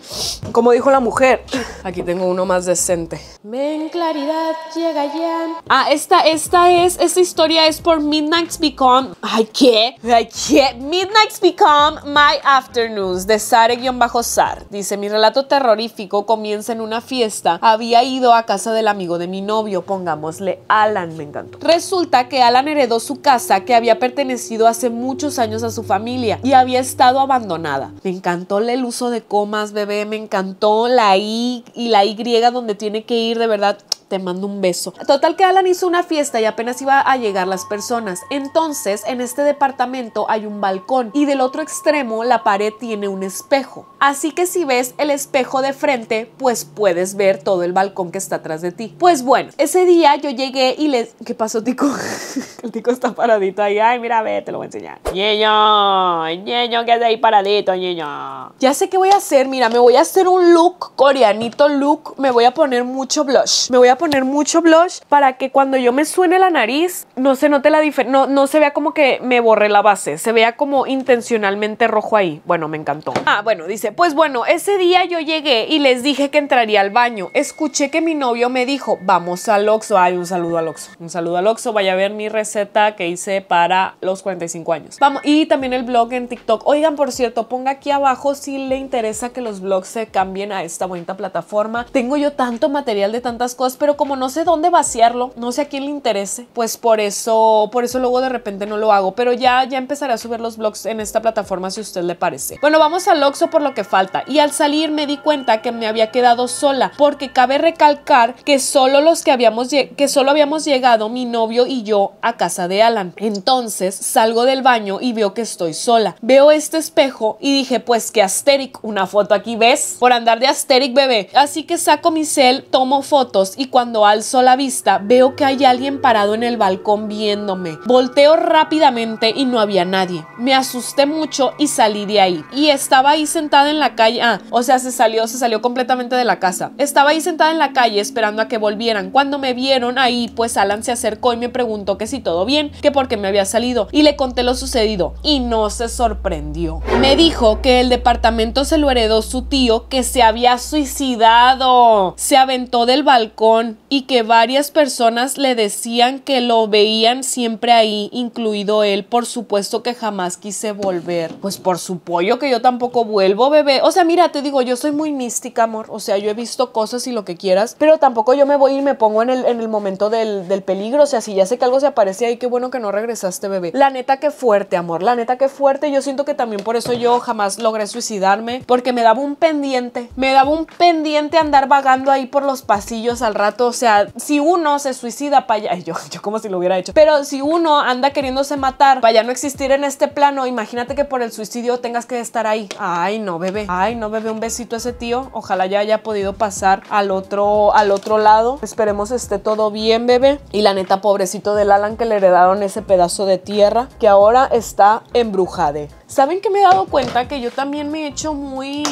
Como dijo la mujer. Aquí tengo uno más decente. Ven, claridad, llega ya. Ah, esta, esta es, esta historia historia es por Midnight's Become. Ay, ¿qué? Ay, ¿qué? Midnight's Become My Afternoons de Sare-Sar. Dice: Mi relato terrorífico comienza en una fiesta. Había ido a casa del amigo de mi novio, pongámosle Alan, me encantó. Resulta que Alan heredó su casa que había pertenecido hace muchos años a su familia y había estado abandonada. Me encantó el uso de comas, bebé. Me encantó la I y la Y donde tiene que ir, de verdad te mando un beso. Total que Alan hizo una fiesta y apenas iba a llegar las personas. Entonces, en este departamento hay un balcón y del otro extremo la pared tiene un espejo. Así que si ves el espejo de frente, pues puedes ver todo el balcón que está atrás de ti. Pues bueno, ese día yo llegué y les... ¿Qué pasó, Tico? el Tico está paradito ahí. Ay, mira, ve, te lo voy a enseñar. Niño, niño, quédate ahí paradito, niño. Ya sé qué voy a hacer. Mira, me voy a hacer un look coreanito look. Me voy a poner mucho blush. Me voy a poner mucho blush para que cuando yo me suene la nariz no se note la diferencia, no, no se vea como que me borré la base, se vea como intencionalmente rojo ahí. Bueno, me encantó. Ah, bueno, dice, pues bueno, ese día yo llegué y les dije que entraría al baño. Escuché que mi novio me dijo, vamos al Oxxo. Ay, un saludo al Oxxo. Un saludo al Oxxo. Vaya a ver mi receta que hice para los 45 años. Vamos, y también el blog en TikTok. Oigan, por cierto, ponga aquí abajo si le interesa que los blogs se cambien a esta bonita plataforma. Tengo yo tanto material de tantas cosas, pero pero como no sé dónde vaciarlo, no sé a quién le interese, pues por eso, por eso luego de repente no lo hago, pero ya, ya empezaré a subir los vlogs en esta plataforma si a usted le parece. Bueno, vamos al Oxxo por lo que falta y al salir me di cuenta que me había quedado sola, porque cabe recalcar que solo los que habíamos, que solo habíamos llegado mi novio y yo a casa de Alan. Entonces salgo del baño y veo que estoy sola. Veo este espejo y dije, pues que Asteric, una foto aquí, ¿ves? Por andar de Asteric, bebé. Así que saco mi cel, tomo fotos y cuando cuando alzo la vista, veo que hay alguien parado en el balcón viéndome. Volteo rápidamente y no había nadie. Me asusté mucho y salí de ahí. Y estaba ahí sentada en la calle. Ah, o sea, se salió, se salió completamente de la casa. Estaba ahí sentada en la calle esperando a que volvieran. Cuando me vieron ahí, pues Alan se acercó y me preguntó que si todo bien, que por qué me había salido. Y le conté lo sucedido y no se sorprendió. Me dijo que el departamento se lo heredó su tío que se había suicidado. Se aventó del balcón y que varias personas le decían que lo veían siempre ahí, incluido él. Por supuesto que jamás quise volver. Pues por su pollo que yo tampoco vuelvo, bebé. O sea, mira, te digo, yo soy muy mística, amor. O sea, yo he visto cosas y lo que quieras, pero tampoco yo me voy y me pongo en el, en el momento del, peligro. O sea, si ya sé que algo se aparece ahí, qué bueno que no regresaste, bebé. La neta qué fuerte, amor. La neta qué fuerte. Yo siento que también por eso yo jamás logré suicidarme, porque me daba un pendiente. Me daba un pendiente andar vagando ahí por los pasillos al rato o sea, si uno se suicida para yo, yo como si lo hubiera hecho, pero si uno anda queriéndose matar para ya no existir en este plano, imagínate que por el suicidio tengas que estar ahí. Ay, no, bebé. Ay, no, bebé, un besito a ese tío. Ojalá ya haya podido pasar al otro, al otro lado. Esperemos esté todo bien, bebé. Y la neta, pobrecito del Alan que le heredaron ese pedazo de tierra que ahora está embrujade. ¿Saben que me he dado cuenta? Que yo también me he hecho muy,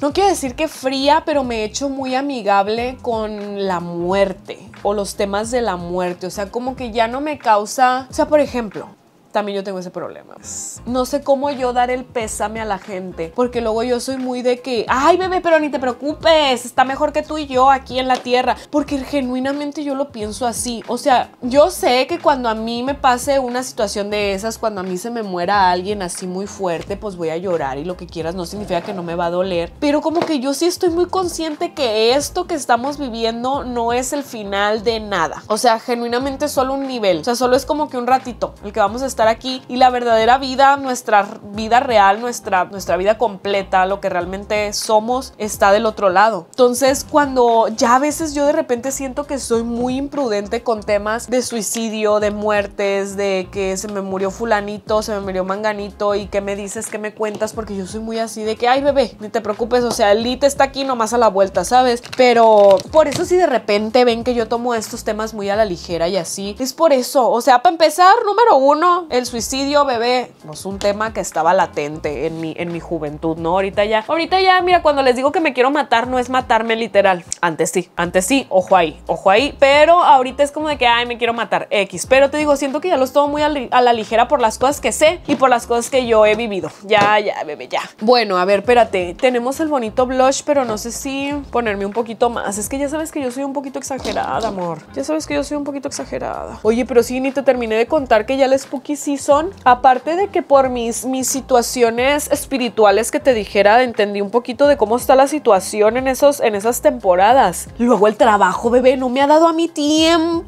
no quiero decir que fría, pero me he hecho muy amigable con la muerte o los temas de la muerte. O sea, como que ya no me causa, o sea, por ejemplo, también yo tengo ese problema. No sé cómo yo dar el pésame a la gente, porque luego yo soy muy de que, ay bebé, pero ni te preocupes, está mejor que tú y yo aquí en la tierra, porque genuinamente yo lo pienso así. O sea, yo sé que cuando a mí me pase una situación de esas, cuando a mí se me muera alguien así muy fuerte, pues voy a llorar y lo que quieras no significa que no me va a doler, pero como que yo sí estoy muy consciente que esto que estamos viviendo no es el final de nada. O sea, genuinamente solo un nivel, o sea, solo es como que un ratito el que vamos a estar aquí y la verdadera vida, nuestra vida real, nuestra, nuestra vida completa, lo que realmente somos, está del otro lado. Entonces, cuando ya a veces yo de repente siento que soy muy imprudente con temas de suicidio, de muertes, de que se me murió fulanito, se me murió manganito y que me dices, que me cuentas, porque yo soy muy así de que, ay bebé, ni te preocupes, o sea, el lit está aquí nomás a la vuelta, ¿sabes? Pero por eso si de repente ven que yo tomo estos temas muy a la ligera y así, es por eso, o sea, para empezar, número uno, el suicidio, bebé, es pues, un tema que estaba latente en mi, en mi juventud, ¿no? Ahorita ya, ahorita ya, mira, cuando les digo que me quiero matar, no es matarme literal. Antes sí, antes sí, ojo ahí, ojo ahí, pero ahorita es como de que, ay, me quiero matar X. Pero te digo, siento que ya lo tomo muy a, la ligera por las cosas que sé y por las cosas que yo he vivido. Ya, ya, bebé, ya. Bueno, a ver, espérate, tenemos el bonito blush, pero no sé si ponerme un poquito más. Es que ya sabes que yo soy un poquito exagerada, amor. Ya sabes que yo soy un poquito exagerada. Oye, pero sí, ni te terminé de contar que ya les puquí sí, son. Aparte de que por mis, mis situaciones espirituales que te dijera, entendí un poquito de cómo está la situación en, esos, en esas temporadas. Luego el trabajo, bebé, no me ha dado a mi tiempo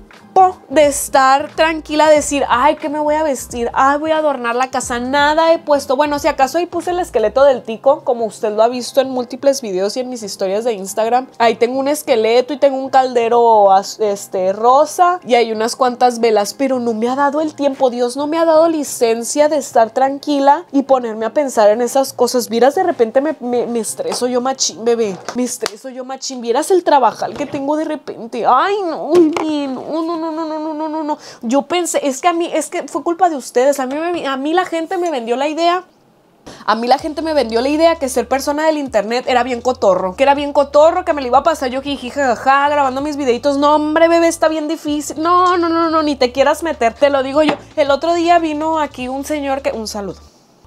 de estar tranquila, decir, ay, ¿qué me voy a vestir? Ay, voy a adornar la casa. Nada he puesto. Bueno, si acaso ahí puse el esqueleto del tico, como usted lo ha visto en múltiples videos y en mis historias de Instagram. Ahí tengo un esqueleto y tengo un caldero este, rosa y hay unas cuantas velas, pero no me ha dado el tiempo. Dios no me ha dado licencia de estar tranquila y ponerme a pensar en esas cosas. Vieras, de repente me, me, estreso yo machín, bebé. Me estreso yo machín. Vieras el trabajal que tengo de repente. Ay, no, no. no no, no, no, no, no, no, no. Yo pensé, es que a mí, es que fue culpa de ustedes. A mí, a mí la gente me vendió la idea. A mí la gente me vendió la idea que ser persona del internet era bien cotorro, que era bien cotorro, que me lo iba a pasar yo jiji jajaja grabando mis videitos. No, hombre, bebé, está bien difícil. No, no, no, no, ni te quieras meter, te lo digo yo. El otro día vino aquí un señor que un saludo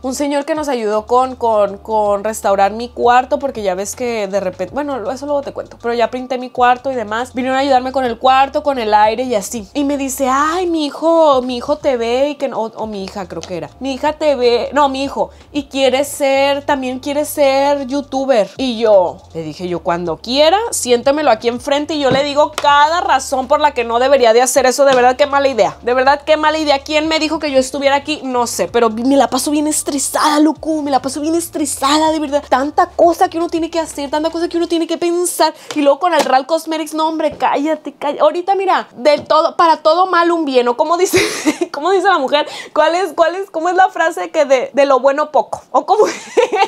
un señor que nos ayudó con, restaurar mi cuarto, porque ya ves que de repente, bueno, eso luego te cuento, pero ya pinté mi cuarto y demás. Vinieron a ayudarme con el cuarto, con el aire y así. Y me dice, ay, mi hijo, mi hijo te ve y que, o, mi hija creo que era, mi hija te ve, no, mi hijo, y quiere ser, también quiere ser youtuber. Y yo le dije, yo cuando quiera, Siéntemelo aquí enfrente y yo le digo cada razón por la que no debería de hacer eso. De verdad, qué mala idea. De verdad, qué mala idea. ¿Quién me dijo que yo estuviera aquí? No sé, pero me la paso bien estresada, loco, me la paso bien estresada, de verdad. Tanta cosa que uno tiene que hacer, tanta cosa que uno tiene que pensar. Y luego con el Real Cosmetics, no, hombre, cállate, cállate. Ahorita, mira, del todo, para todo mal un bien, ¿o como dice, cómo dice la mujer? ¿Cuál es, cuál es, cómo es la frase que de, de lo bueno poco? ¿O cómo es?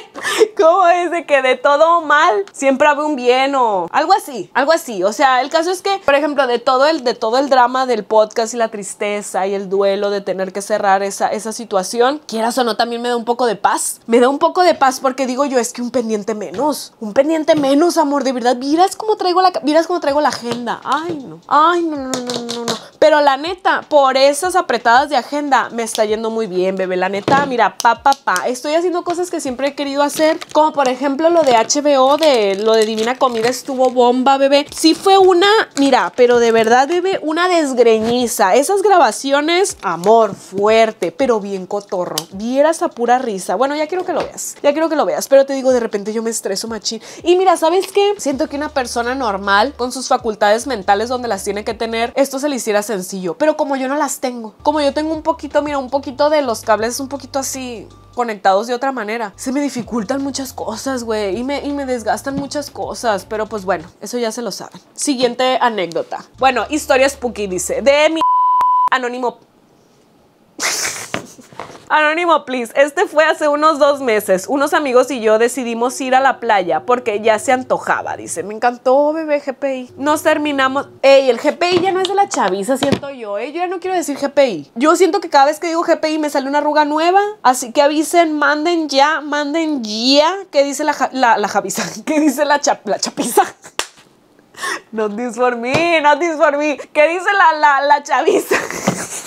¿Cómo es de que de todo mal siempre habrá un bien o algo así, algo así? O sea, el caso es que, por ejemplo, de todo el, de todo el drama del podcast y la tristeza y el duelo de tener que cerrar esa, esa situación, quieras o no, también me un poco de paz. Me da un poco de paz porque digo yo, es que un pendiente menos. Un pendiente menos, amor, de verdad. Miras cómo traigo la, miras traigo la agenda. Ay, no. Ay, no, no, no, no, no. Pero la neta, por esas apretadas de agenda, me está yendo muy bien, bebé. La neta, mira, pa, pa, pa. Estoy haciendo cosas que siempre he querido hacer, como por ejemplo lo de HBO, de lo de Divina Comida estuvo bomba, bebé. Sí fue una, mira, pero de verdad, bebé, una desgreñiza. Esas grabaciones, amor, fuerte, pero bien cotorro. Vieras a pura risa. Bueno, ya quiero que lo veas. Ya quiero que lo veas. Pero te digo, de repente yo me estreso machín. Y mira, ¿sabes qué? Siento que una persona normal, con sus facultades mentales donde las tiene que tener, esto se le hiciera sencillo. Pero como yo no las tengo, como yo tengo un poquito, mira, un poquito de los cables, un poquito así conectados de otra manera. Se me dificultan muchas cosas, güey, y me, y me desgastan muchas cosas, pero pues bueno, eso ya se lo saben. Siguiente anécdota. Bueno, historia spooky dice, de mi anónimo... Anónimo, please. Este fue hace unos dos meses. Unos amigos y yo decidimos ir a la playa porque ya se antojaba. Dice, me encantó, bebé GPI. Nos terminamos. Ey, el GPI ya no es de la chaviza, siento yo. ¿eh? Yo ya no quiero decir GPI. Yo siento que cada vez que digo GPI me sale una arruga nueva. Así que avisen, manden ya, manden ya. ¿Qué dice la, la, la ¿Qué dice la, la chapiza? No this for me, ¿Qué dice la, la, la chaviza?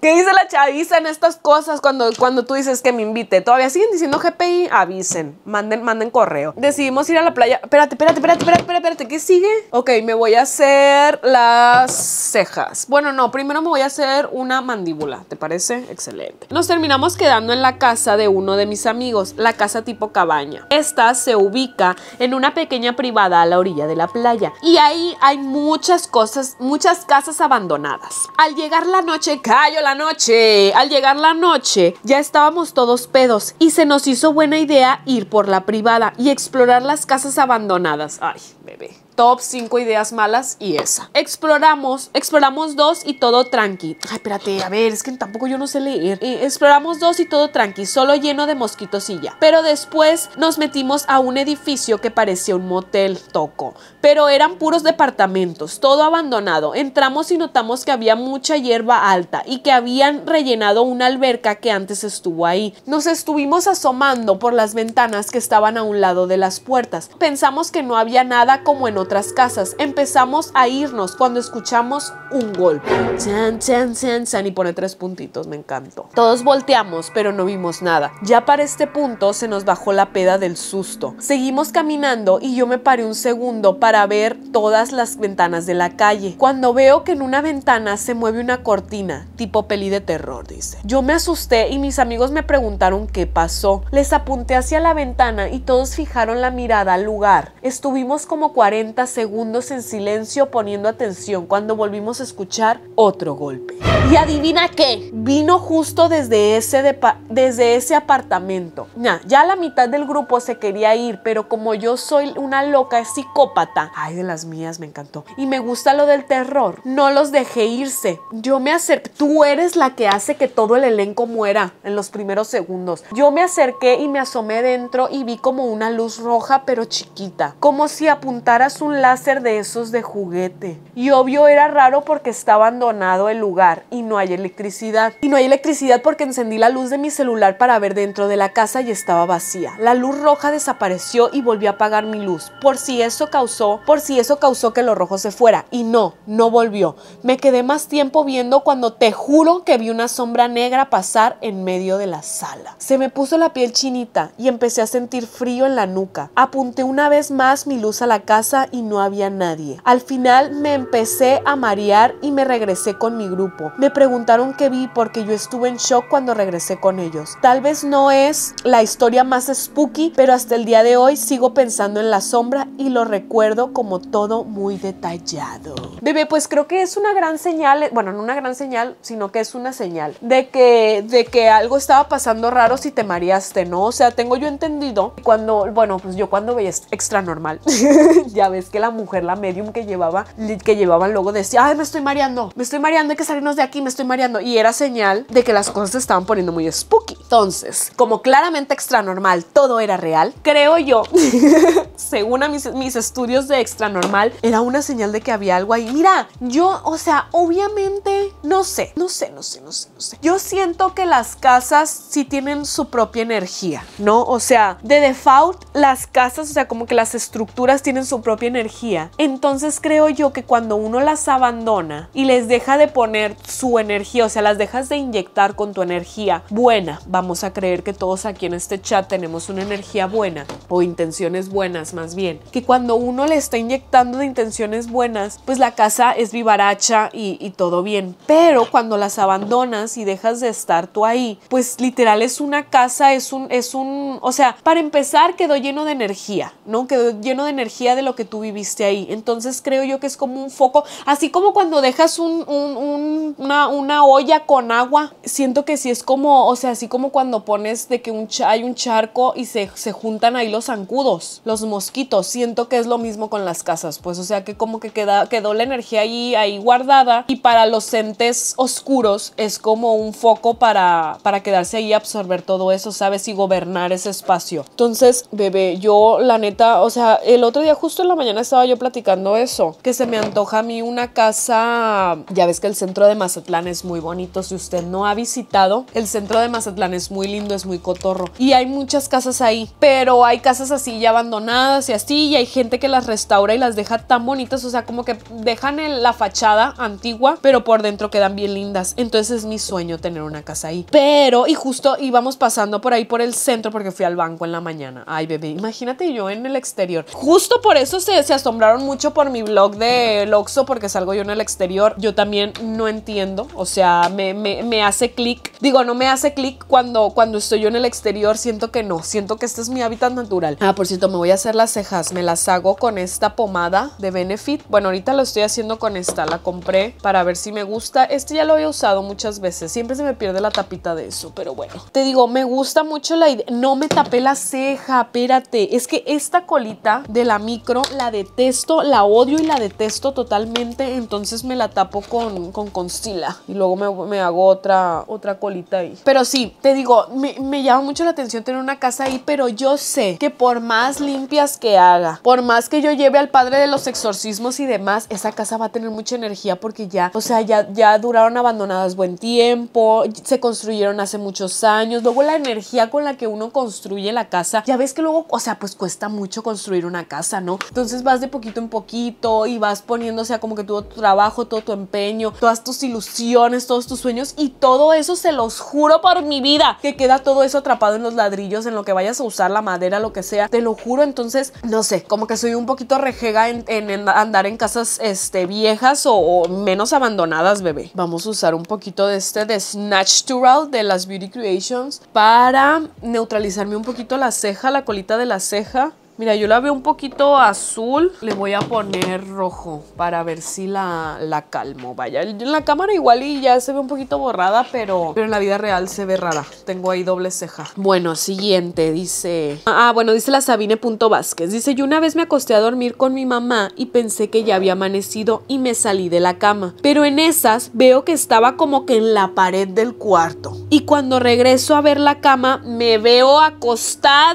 ¿Qué dice la chaviza en estas cosas cuando, cuando tú dices que me invite? Todavía siguen diciendo GPI, avisen, manden, manden correo. Decidimos ir a la playa. Espérate, espérate, espérate, espérate, espérate, espérate, ¿qué sigue? Ok, me voy a hacer las cejas. Bueno, no, primero me voy a hacer una mandíbula, ¿te parece? Excelente. Nos terminamos quedando en la casa de uno de mis amigos, la casa tipo cabaña. Esta se ubica en una pequeña privada a la orilla de la playa y ahí hay muchas cosas, muchas casas abandonadas. Al llegar la noche, callo noche. Al llegar la noche, ya estábamos todos pedos y se nos hizo buena idea ir por la privada y explorar las casas abandonadas. Ay, bebé top 5 ideas malas y esa. Exploramos, exploramos dos y todo tranqui. Ay, espérate, a ver, es que tampoco yo no sé leer. Eh, exploramos dos y todo tranqui, solo lleno de mosquitos y ya. Pero después nos metimos a un edificio que parecía un motel toco, pero eran puros departamentos, todo abandonado. Entramos y notamos que había mucha hierba alta y que habían rellenado una alberca que antes estuvo ahí. Nos estuvimos asomando por las ventanas que estaban a un lado de las puertas. Pensamos que no había nada como en otro casas. Empezamos a irnos cuando escuchamos un golpe. Chan, chan, y pone tres puntitos, me encantó. Todos volteamos, pero no vimos nada. Ya para este punto se nos bajó la peda del susto. Seguimos caminando y yo me paré un segundo para ver todas las ventanas de la calle. Cuando veo que en una ventana se mueve una cortina, tipo peli de terror, dice. Yo me asusté y mis amigos me preguntaron qué pasó. Les apunté hacia la ventana y todos fijaron la mirada al lugar. Estuvimos como 40 segundos en silencio poniendo atención cuando volvimos a escuchar otro golpe. Y adivina qué, vino justo desde ese, desde ese apartamento. ya la mitad del grupo se quería ir, pero como yo soy una loca psicópata, ay de las mías me encantó, y me gusta lo del terror, no los dejé irse. Yo me acerqué, tú eres la que hace que todo el elenco muera en los primeros segundos. Yo me acerqué y me asomé dentro y vi como una luz roja pero chiquita, como si apuntara un láser de esos de juguete. Y obvio era raro porque está abandonado el lugar y no hay electricidad. Y no hay electricidad porque encendí la luz de mi celular para ver dentro de la casa y estaba vacía. La luz roja desapareció y volví a apagar mi luz. Por si eso causó, por si eso causó que lo rojo se fuera. Y no, no volvió. Me quedé más tiempo viendo cuando te juro que vi una sombra negra pasar en medio de la sala. Se me puso la piel chinita y empecé a sentir frío en la nuca. Apunté una vez más mi luz a la casa y no había nadie. Al final me empecé a marear y me regresé con mi grupo. Me preguntaron qué vi porque yo estuve en shock cuando regresé con ellos. Tal vez no es la historia más spooky, pero hasta el día de hoy sigo pensando en la sombra y lo recuerdo como todo muy detallado. Bebé, pues creo que es una gran señal, bueno, no una gran señal, sino que es una señal de que, de que algo estaba pasando raro si te mareaste, ¿no? O sea, tengo yo entendido cuando, bueno, pues yo cuando veía extra normal, ya ves es que la mujer, la medium que llevaba, que llevaban luego decía, ay, me estoy mareando, me estoy mareando, hay que salirnos de aquí, me estoy mareando. Y era señal de que las cosas se estaban poniendo muy spooky. Entonces, como claramente extra normal, todo era real, creo yo, según mis, estudios de extra normal, era una señal de que había algo ahí. Mira, yo, o sea, obviamente, no sé, no sé, no sé, no sé, no sé. Yo siento que las casas sí tienen su propia energía, ¿no? O sea, de default, las casas, o sea, como que las estructuras tienen su propia energía. Entonces creo yo que cuando uno las abandona y les deja de poner su energía, o sea, las dejas de inyectar con tu energía buena, Vamos a creer que todos aquí en este chat tenemos una energía buena o intenciones buenas más bien. Que cuando uno le está inyectando de intenciones buenas, pues la casa es vivaracha y, todo bien. Pero cuando las abandonas y dejas de estar tú ahí, pues literal es una casa, es un, es un, o sea, para empezar quedó lleno de energía, ¿no? Quedó lleno de energía de lo que tú viviste ahí. Entonces creo yo que es como un foco, así como cuando dejas un, un, un, una, una olla con agua, siento que sí es como, o sea, así como cuando pones de que un hay un charco y se, se juntan ahí los zancudos, los mosquitos. Siento que es lo mismo con las casas, pues, o sea, que como que queda, quedó la energía ahí, ahí guardada y para los entes oscuros es como un foco para, para quedarse ahí, absorber todo eso, ¿sabes? Y gobernar ese espacio. Entonces, bebé, yo la neta, o sea, el otro día justo en la mañana estaba yo platicando eso, que se me antoja a mí una casa, ya ves que el centro de Mazatlán es muy bonito, si usted no ha visitado el centro de Mazatlán, es muy lindo, es muy cotorro. Y hay muchas casas ahí, pero hay casas así ya abandonadas y así, y hay gente que las restaura y las deja tan bonitas, o sea, como que dejan la fachada antigua, pero por dentro quedan bien lindas. Entonces es mi sueño tener una casa ahí. Pero, y justo íbamos pasando por ahí por el centro porque fui al banco en la mañana. Ay, bebé, imagínate yo en el exterior. Justo por eso se, asombraron mucho por mi blog de Loxo porque salgo yo en el exterior. Yo también no entiendo, o sea, me, me hace clic. Digo, no me hace clic cuando cuando, estoy yo en el exterior siento que no, siento que este es mi hábitat natural. Ah, por cierto, me voy a hacer las cejas, me las hago con esta pomada de Benefit. Bueno, ahorita lo estoy haciendo con esta, la compré para ver si me gusta. Este ya lo había usado muchas veces, siempre se me pierde la tapita de eso, pero bueno. Te digo, me gusta mucho la idea. No me tapé la ceja, espérate. Es que esta colita de la micro la detesto, la odio y la detesto totalmente, entonces me la tapo con, con constila y luego me, hago otra, otra colita ahí. Pero sí, te digo, me, me llama mucho la atención tener una casa ahí, pero yo sé que por más limpias que haga, por más que yo lleve al padre de los exorcismos y demás, esa casa va a tener mucha energía porque ya, o sea, ya, ya duraron abandonadas buen tiempo, se construyeron hace muchos años, luego la energía con la que uno construye la casa, ya ves que luego, o sea, pues cuesta mucho construir una casa, ¿no? Entonces vas de poquito en poquito y vas poniéndose o como que todo tu trabajo, todo tu empeño, todas tus ilusiones, todos tus sueños y todo eso se los juro por mi vida que queda todo eso atrapado en los ladrillos, en lo que vayas a usar, la madera, lo que sea, te lo juro, entonces, no sé, como que soy un poquito rejega en, andar en casas este, viejas o, menos abandonadas, bebé. Vamos a usar un poquito de este de Snatch de las Beauty Creations para neutralizarme un poquito la ceja, la colita de la ceja. Mira, yo la veo un poquito azul. Le voy a poner rojo para ver si la, calmo. Vaya, en la cámara igual y ya se ve un poquito borrada, pero, pero en la vida real se ve rara. Tengo ahí doble ceja. Bueno, siguiente, dice... Ah, bueno, dice la Vázquez. Dice, yo una vez me acosté a dormir con mi mamá y pensé que ya había amanecido y me salí de la cama. Pero en esas veo que estaba como que en la pared del cuarto. Y cuando regreso a ver la cama, me veo acostada.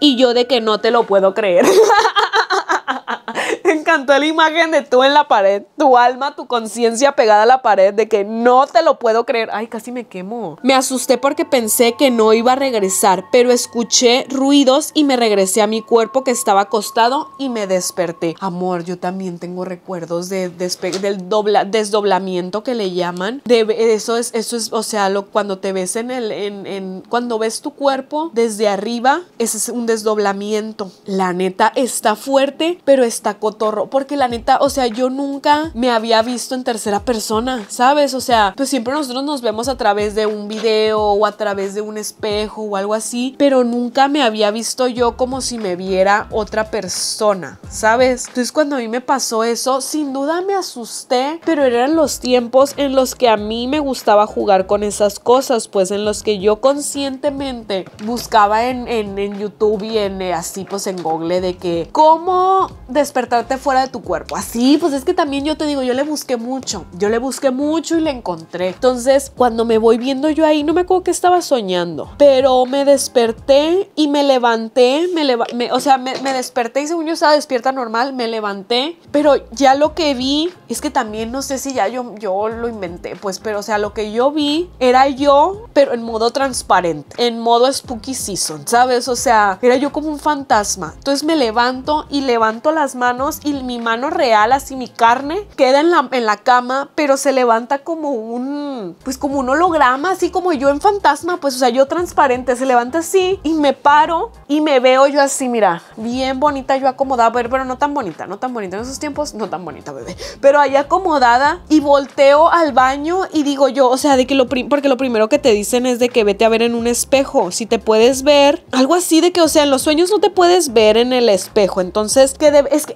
Y yo de que no te lo puedo creer. encantó la imagen de tú en la pared, tu alma, tu conciencia pegada a la pared, de que no te lo puedo creer. Ay, casi me quemo. Me asusté porque pensé que no iba a regresar, pero escuché ruidos y me regresé a mi cuerpo que estaba acostado y me desperté. Amor, yo también tengo recuerdos de del dobla desdoblamiento que le llaman. De eso es, eso es, o sea, cuando te ves en el, cuando ves tu cuerpo desde arriba, ese es un desdoblamiento. La neta está fuerte, pero está con porque la neta, o sea, yo nunca me había visto en tercera persona, ¿sabes? O sea, pues siempre nosotros nos vemos a través de un video o a través de un espejo o algo así, pero nunca me había visto yo como si me viera otra persona, ¿sabes? Entonces cuando a mí me pasó eso, sin duda me asusté, pero eran los tiempos en los que a mí me gustaba jugar con esas cosas, pues en los que yo conscientemente buscaba en, en, en YouTube y en eh, así pues en Google de que cómo despertar fuera de tu cuerpo. Así, pues es que también yo te digo, yo le busqué mucho, yo le busqué mucho y le encontré. Entonces, cuando me voy viendo yo ahí, no me acuerdo que estaba soñando, pero me desperté y me levanté, me, o sea, me, me, desperté y según yo estaba despierta normal, me levanté, pero ya lo que vi, es que también no sé si ya yo, yo lo inventé, pues, pero o sea, lo que yo vi era yo, pero en modo transparente, en modo spooky season, ¿sabes? O sea, era yo como un fantasma. Entonces me levanto y levanto las manos y mi mano real, así mi carne, queda en la, cama, pero se levanta como un, pues como un holograma, así como yo en fantasma, pues o sea, yo transparente, se levanta así y me paro y me veo yo así, mira, bien bonita, yo acomodada, pero, no tan bonita, no tan bonita en esos tiempos, no tan bonita, bebé, pero ahí acomodada y volteo al baño y digo yo, o sea, de que lo, porque lo primero que te dicen es de que vete a ver en un espejo, si te puedes ver, algo así de que, o sea, en los sueños no te puedes ver en el espejo, entonces, que,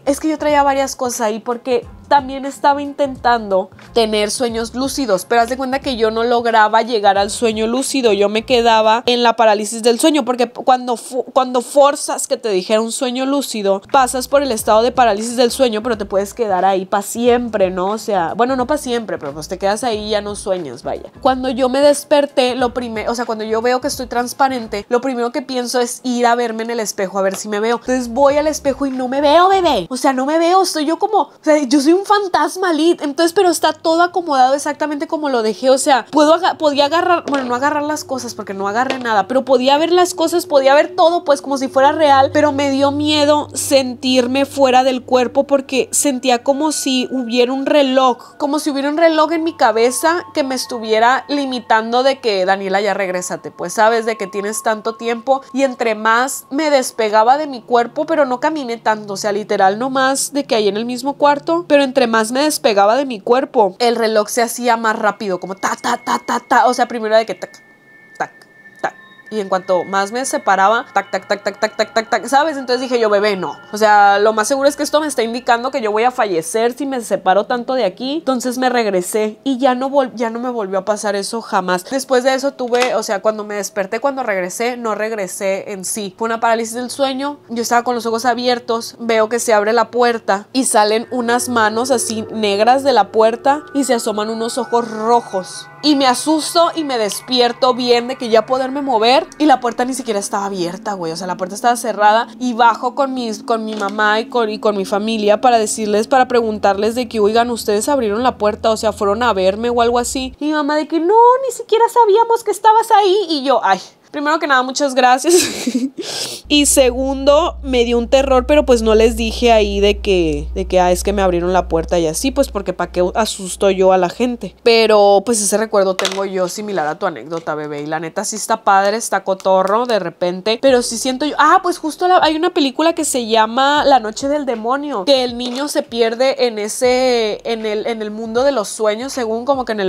es que yo traía varias cosas ahí porque también estaba intentando tener sueños lúcidos, pero haz de cuenta que yo no lograba llegar al sueño lúcido, yo me quedaba en la parálisis del sueño, porque cuando, cuando forzas que te dijera un sueño lúcido, pasas por el estado de parálisis del sueño, pero te puedes quedar ahí para siempre, ¿no? O sea, bueno, no para siempre, pero pues te quedas ahí y ya no sueñas, vaya. Cuando yo me desperté, lo primero, o sea, cuando yo veo que estoy transparente, lo primero que pienso es ir a verme en el espejo, a ver si me veo. Entonces voy al espejo y no me veo, bebé. O sea, no me veo, estoy yo como, o sea, yo soy un fantasma, lit, Entonces, pero está todo acomodado exactamente como lo dejé. O sea, puedo podía agarrar, bueno, no agarrar las cosas porque no agarré nada, pero podía ver las cosas, podía ver todo, pues como si fuera real, pero me dio miedo sentirme fuera del cuerpo porque sentía como si hubiera un reloj, como si hubiera un reloj en mi cabeza que me estuviera limitando de que Daniela ya regresate pues sabes de que tienes tanto tiempo y entre más me despegaba de mi cuerpo, pero no caminé tanto, o sea, literal nomás de que ahí en el mismo cuarto, pero entre más me despegaba de mi cuerpo, el reloj se hacía más rápido, como ta, ta, ta, ta, ta. O sea, primero de que ta, y en cuanto más me separaba, tac, tac, tac, tac, tac, tac, tac, tac, ¿sabes? Entonces dije yo, bebé, no. O sea, lo más seguro es que esto me está indicando que yo voy a fallecer si me separo tanto de aquí. Entonces me regresé y ya no, vol ya no me volvió a pasar eso jamás. Después de eso tuve, o sea, cuando me desperté, cuando regresé, no regresé en sí. Fue una parálisis del sueño, yo estaba con los ojos abiertos, veo que se abre la puerta y salen unas manos así negras de la puerta y se asoman unos ojos rojos y me asusto y me despierto bien de que ya poderme mover y la puerta ni siquiera estaba abierta, güey, o sea, la puerta estaba cerrada y bajo con, mis, con mi mamá y con, y con mi familia para decirles, para preguntarles de que, oigan, ustedes abrieron la puerta, o sea, fueron a verme o algo así. Y mi mamá de que no, ni siquiera sabíamos que estabas ahí y yo, ay, primero que nada, muchas gracias. y segundo, me dio un terror, pero pues no les dije ahí de que, de que, ah, es que me abrieron la puerta y así, pues porque para qué asusto yo a la gente. Pero pues ese recuerdo tengo yo similar a tu anécdota, bebé. Y la neta sí está padre, está cotorro de repente, pero sí siento yo, ah, pues justo hay una película que se llama La Noche del Demonio, que el niño se pierde en ese, en el, en el mundo de los sueños, según como que en el,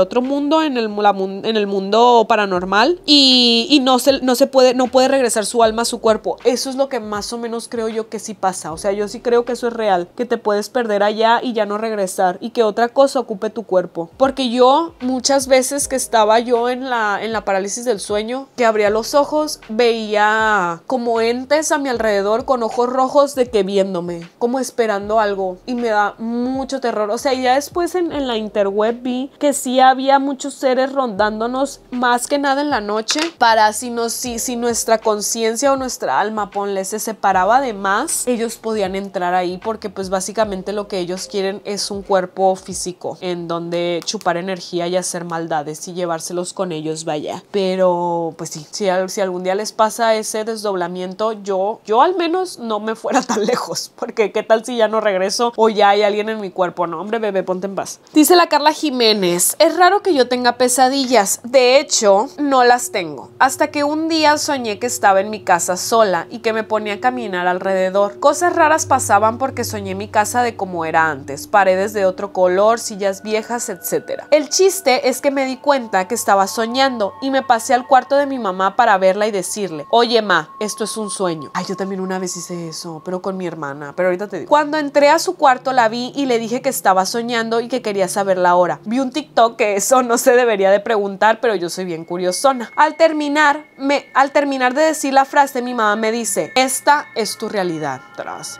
otro mundo, en el, en el mundo paranormal. Y y, no, se, no se puede, no puede regresar su alma a su cuerpo. Eso es lo que más o menos creo yo que sí pasa. O sea, yo sí creo que eso es real, que te puedes perder allá y ya no regresar y que otra cosa ocupe tu cuerpo. Porque yo muchas veces que estaba yo en la, en la parálisis del sueño, que abría los ojos, veía como entes a mi alrededor con ojos rojos de que viéndome, como esperando algo y me da mucho terror. O sea, ya después en, en la interweb vi que sí había muchos seres rondándonos más que nada en la noche para si, si, nuestra conciencia o nuestra alma, ponle, se separaba de más, ellos podían entrar ahí porque pues básicamente lo que ellos quieren es un cuerpo físico en donde chupar energía y hacer maldades y llevárselos con ellos, vaya. Pero pues sí, si, si algún día les pasa ese desdoblamiento, yo, yo al menos no me fuera tan lejos, porque qué tal si ya no regreso o ya hay alguien en mi cuerpo, no, hombre, bebé, ponte en paz. Dice la Carla Jiménez, es raro que yo tenga pesadillas, de hecho, no las tengo hasta que un día soñé que estaba en mi casa sola y que me ponía a caminar alrededor. Cosas raras pasaban porque soñé mi casa de como era antes, paredes de otro color, sillas viejas, etc. El chiste es que me di cuenta que estaba soñando y me pasé al cuarto de mi mamá para verla y decirle, oye ma, esto es un sueño. Ay, yo también una vez hice eso, pero con mi hermana, pero ahorita te digo. Cuando entré a su cuarto la vi y le dije que estaba soñando y que quería saber la hora. Vi un TikTok que eso no se debería de preguntar, pero yo soy bien curiosona. Al terminar al terminar de decir la frase, mi mamá me dice, esta es tu realidad.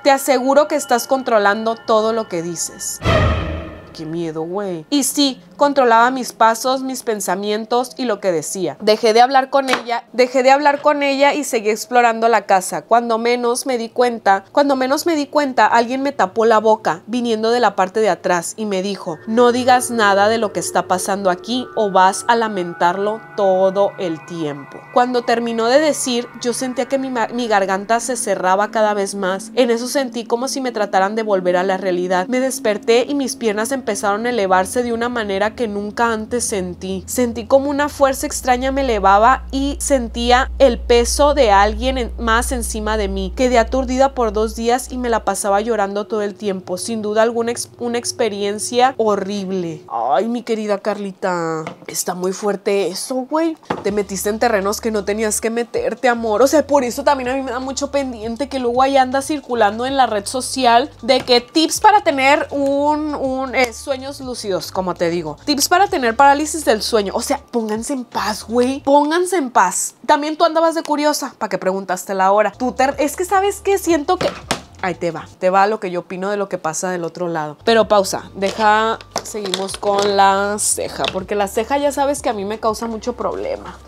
Te aseguro que estás controlando todo lo que dices qué miedo, güey. Y sí, controlaba mis pasos, mis pensamientos y lo que decía. Dejé de hablar con ella, dejé de hablar con ella y seguí explorando la casa. Cuando menos me di cuenta, cuando menos me di cuenta, alguien me tapó la boca viniendo de la parte de atrás y me dijo, no digas nada de lo que está pasando aquí o vas a lamentarlo todo el tiempo. Cuando terminó de decir, yo sentía que mi, garganta se cerraba cada vez más. En eso sentí como si me trataran de volver a la realidad. Me desperté y mis piernas se empezaron a elevarse de una manera que nunca antes sentí. Sentí como una fuerza extraña me elevaba y sentía el peso de alguien más encima de mí. Quedé aturdida por dos días y me la pasaba llorando todo el tiempo. Sin duda alguna una experiencia horrible. Ay, mi querida Carlita, está muy fuerte eso, güey. Te metiste en terrenos que no tenías que meterte, amor. O sea, por eso también a mí me da mucho pendiente que luego ahí anda circulando en la red social de que tips para tener un, un sueños lúcidos, como te digo. Tips para tener parálisis del sueño. O sea, pónganse en paz, güey. Pónganse en paz. También tú andabas de curiosa, ¿para que preguntaste la hora? Tú Es que sabes que siento que... Ahí te va, te va lo que yo opino de lo que pasa del otro lado. Pero pausa, deja seguimos con la ceja, porque la ceja ya sabes que a mí me causa mucho problema.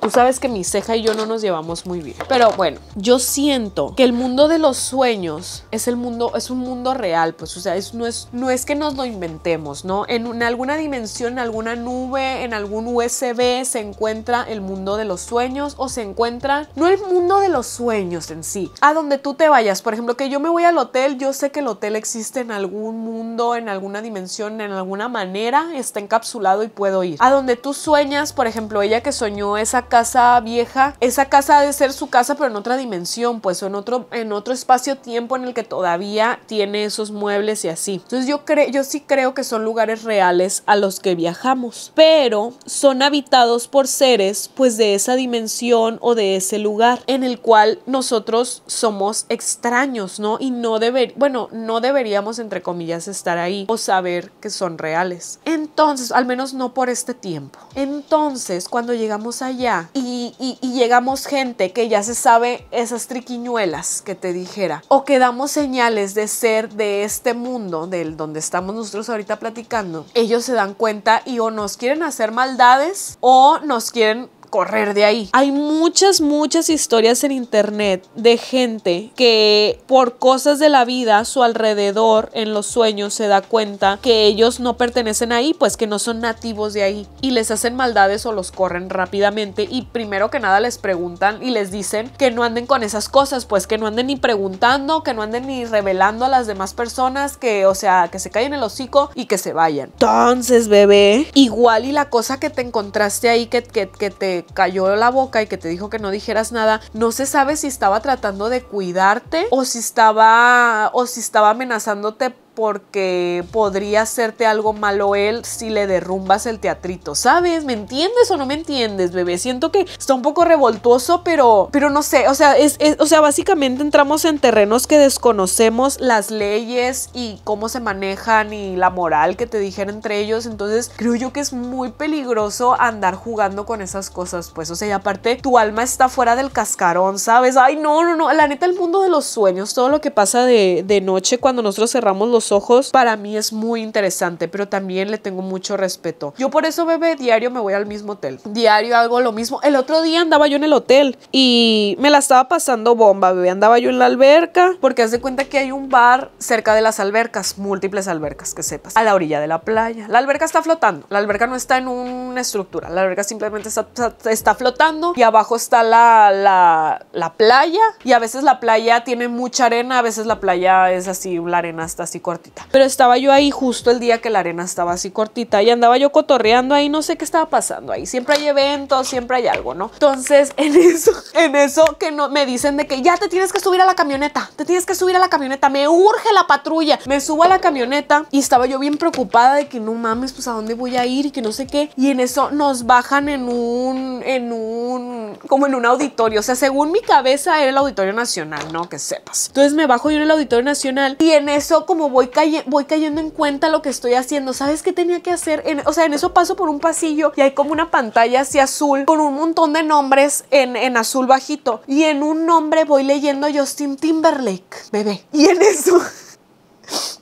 Tú sabes que mi ceja y yo no nos llevamos muy bien. Pero bueno, yo siento que el mundo de los sueños es el mundo, es un mundo real, pues, o sea, no, es, no es que nos lo inventemos, ¿no? En, en alguna dimensión, en alguna nube, en algún USB se encuentra el mundo de los sueños o se encuentra, no el mundo de los sueños en sí, a donde tú te vayas. Por ejemplo, que yo me voy al hotel, yo sé que el hotel existe en algún mundo, en alguna dimensión, en algún alguna manera está encapsulado y puedo ir. A donde tú sueñas, por ejemplo, ella que soñó esa casa vieja, esa casa ha de ser su casa pero en otra dimensión, pues en otro, en otro espacio-tiempo en el que todavía tiene esos muebles y así. Entonces yo, creo yo sí creo que son lugares reales a los que viajamos, pero son habitados por seres pues de esa dimensión o de ese lugar en el cual nosotros somos extraños, ¿no? Y no deber, bueno, no deberíamos entre comillas estar ahí o saber que son reales. Entonces, al menos no por este tiempo. Entonces, cuando llegamos allá y, y llegamos gente que ya se sabe esas triquiñuelas que te dijera, o que damos señales de ser de este mundo, del donde estamos nosotros ahorita platicando, ellos se dan cuenta y o nos quieren hacer maldades o nos quieren correr de ahí. Hay muchas, muchas historias en internet de gente que por cosas de la vida su alrededor en los sueños se da cuenta que ellos no pertenecen ahí, pues que no son nativos de ahí y les hacen maldades o los corren rápidamente y primero que nada les preguntan y les dicen que no anden con esas cosas, pues que no anden ni preguntando, que no anden ni revelando a las demás personas, que o sea, que se callen el hocico y que se vayan. Entonces, bebé, igual y la cosa que te encontraste ahí que, que te cayó la boca y que te dijo que no dijeras nada, no se sabe si estaba tratando de cuidarte o si estaba o si estaba amenazándote porque podría hacerte algo malo él si le derrumbas el teatrito, ¿sabes? ¿Me entiendes o no me entiendes, bebé? Siento que está un poco revoltuoso, pero, pero no sé, o sea, es, o sea, básicamente entramos en terrenos que desconocemos las leyes y cómo se manejan y la moral que te dijeron entre ellos, entonces creo yo que es muy peligroso andar jugando con esas cosas, pues, o sea, y aparte tu alma está fuera del cascarón, ¿sabes? Ay, no, no, no, la neta, el mundo de los sueños, todo lo que pasa de noche cuando nosotros cerramos los ojos para mí es muy interesante, pero también le tengo mucho respeto. Yo por eso, bebé, diario me voy al mismo hotel. Diario hago lo mismo. El otro día andaba yo en el hotel y me la estaba pasando bomba, bebé. Andaba yo en la alberca porque haz de cuenta que hay un bar cerca de las albercas, múltiples albercas, que sepas, a la orilla de la playa. La alberca está flotando. La alberca no está en una estructura. La alberca simplemente está, está flotando y abajo está la, la, la playa y a veces la playa tiene mucha arena, a veces la playa es así, la arena está así con pero estaba yo ahí justo el día que la arena estaba así cortita y andaba yo cotorreando ahí, no sé qué estaba pasando ahí. Siempre hay eventos, siempre hay algo, ¿no? Entonces, en eso, en eso que no me dicen de que ya te tienes que subir a la camioneta, te tienes que subir a la camioneta, me urge la patrulla. Me subo a la camioneta y estaba yo bien preocupada de que no mames, pues a dónde voy a ir y que no sé qué. Y en eso nos bajan en un en un como en un auditorio, o sea, según mi cabeza era el Auditorio Nacional, no que sepas. Entonces me bajo yo en el Auditorio Nacional y en eso como voy voy, cayendo en cuenta lo que estoy haciendo. ¿Sabes qué tenía que hacer? o sea, en eso paso por un pasillo y hay como una pantalla así azul con un montón de nombres en, azul bajito. Y en un nombre voy leyendo Justin Timberlake, bebé. Y en eso...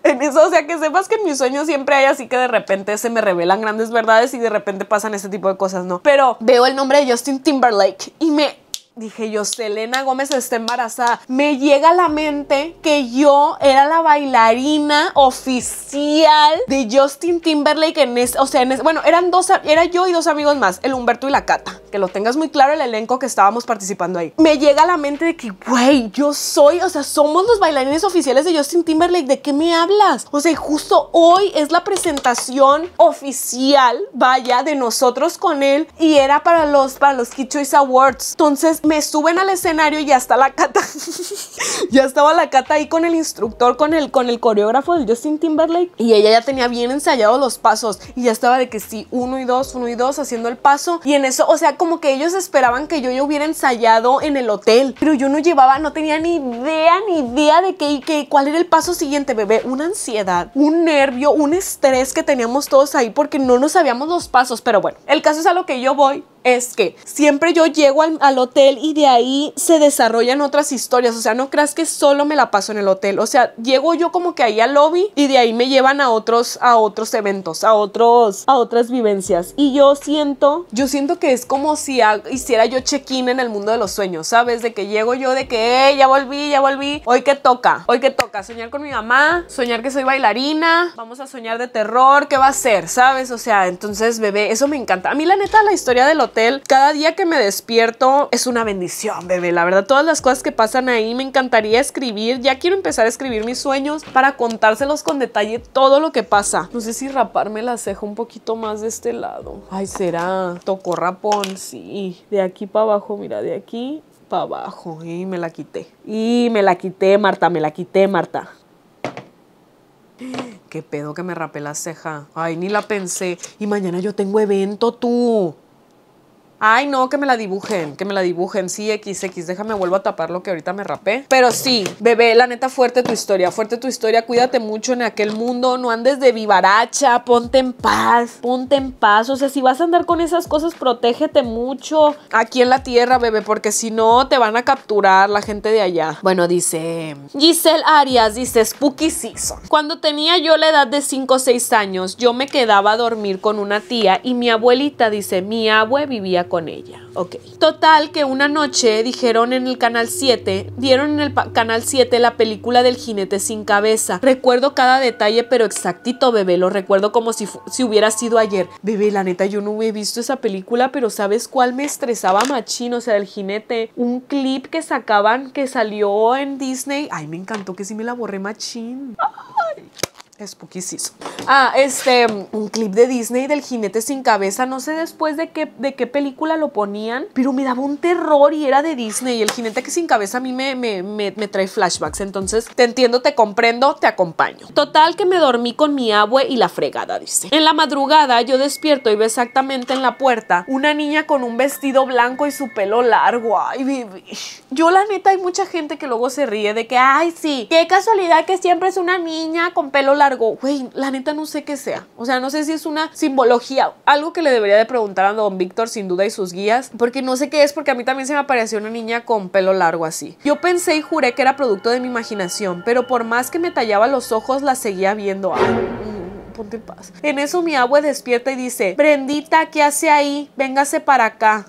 En eso, o sea, que sepas que en mis sueños siempre hay así que de repente se me revelan grandes verdades y de repente pasan este tipo de cosas, ¿no? Pero veo el nombre de Justin Timberlake y me Dije yo, Selena Gómez está embarazada. Me llega a la mente que yo era la bailarina oficial de Justin Timberlake en ese, o sea, en bueno, eran dos, era yo y dos amigos más, el Humberto y la Cata. Que lo tengas muy claro el elenco que estábamos participando ahí. Me llega a la mente de que, güey, yo soy, o sea, somos los bailarines oficiales de Justin Timberlake, ¿de qué me hablas? O sea, justo hoy es la presentación oficial, vaya, de nosotros con él y era para los, para los Key Choice Awards. Entonces, me suben al escenario y ya está la cata. ya estaba la cata ahí con el instructor, con el, con el coreógrafo del Justin Timberlake. Y ella ya tenía bien ensayados los pasos. Y ya estaba de que sí, uno y dos, uno y dos, haciendo el paso. Y en eso, o sea, como que ellos esperaban que yo ya hubiera ensayado en el hotel. Pero yo no llevaba, no tenía ni idea, ni idea de qué, que, cuál era el paso siguiente, bebé. Una ansiedad, un nervio, un estrés que teníamos todos ahí porque no nos sabíamos los pasos. Pero bueno, el caso es a lo que yo voy es que siempre yo llego al, hotel y de ahí se desarrollan otras historias. O sea, no creas que solo me la paso en el hotel. O sea, llego yo como que ahí al lobby y de ahí me llevan a otros, a otros eventos, a otros, a otras vivencias. Y yo siento, yo siento que es como si hiciera yo check-in en el mundo de los sueños, ¿sabes? De que llego yo de que, ya volví, ya volví. Hoy que toca, hoy que toca. Soñar con mi mamá, soñar que soy bailarina, vamos a soñar de terror, ¿qué va a ser? ¿Sabes? O sea, entonces, bebé, eso me encanta. A mí la neta, la historia del hotel cada día que me despierto es una bendición, bebé. La verdad, todas las cosas que pasan ahí me encantaría escribir. Ya quiero empezar a escribir mis sueños para contárselos con detalle todo lo que pasa. No sé si raparme la ceja un poquito más de este lado. Ay, será. Tocó rapón, sí. De aquí para abajo, mira, de aquí para abajo. Y me la quité. Y me la quité, Marta, me la quité, Marta. Qué pedo que me rapé la ceja. Ay, ni la pensé. Y mañana yo tengo evento, tú. Ay, no, que me la dibujen, que me la dibujen. Sí, XX, déjame vuelvo a tapar lo que ahorita me rapé. Pero sí, bebé, la neta, fuerte tu historia, fuerte tu historia. Cuídate mucho en aquel mundo, no andes de vivaracha, ponte en paz, ponte en paz. O sea, si vas a andar con esas cosas, protégete mucho aquí en la tierra, bebé, porque si no, te van a capturar la gente de allá. Bueno, dice Giselle Arias, dice Spooky Season. Cuando tenía yo la edad de 5 o 6 años, yo me quedaba a dormir con una tía y mi abuelita, dice, mi abue vivía con ella. Ok. Total que una noche dijeron en el canal 7, dieron en el canal 7 la película del jinete sin cabeza. Recuerdo cada detalle, pero exactito, bebé, lo recuerdo como si, si hubiera sido ayer. Bebé, la neta, yo no he visto esa película, pero ¿sabes cuál me estresaba machín? O sea, el jinete. Un clip que sacaban que salió en Disney. Ay, me encantó que sí me la borré machín. Ay es poquísimo Ah, este, un clip de Disney del jinete sin cabeza. No sé después de qué, de qué película lo ponían, pero me daba un terror y era de Disney. Y El jinete que sin cabeza a mí me, me, trae flashbacks. Entonces, te entiendo, te comprendo, te acompaño. Total que me dormí con mi abue y la fregada, dice. En la madrugada yo despierto y veo exactamente en la puerta una niña con un vestido blanco y su pelo largo. Ay, Yo la neta hay mucha gente que luego se ríe de que, ay, sí, qué casualidad que siempre es una niña con pelo largo güey, la neta no sé qué sea. O sea, no sé si es una simbología, algo que le debería de preguntar a don Víctor sin duda y sus guías, porque no sé qué es, porque a mí también se me apareció una niña con pelo largo así. Yo pensé y juré que era producto de mi imaginación, pero por más que me tallaba los ojos, la seguía viendo. Ay, mm, ponte en paz. En eso mi abue despierta y dice, Brendita, ¿qué hace ahí? Véngase para acá.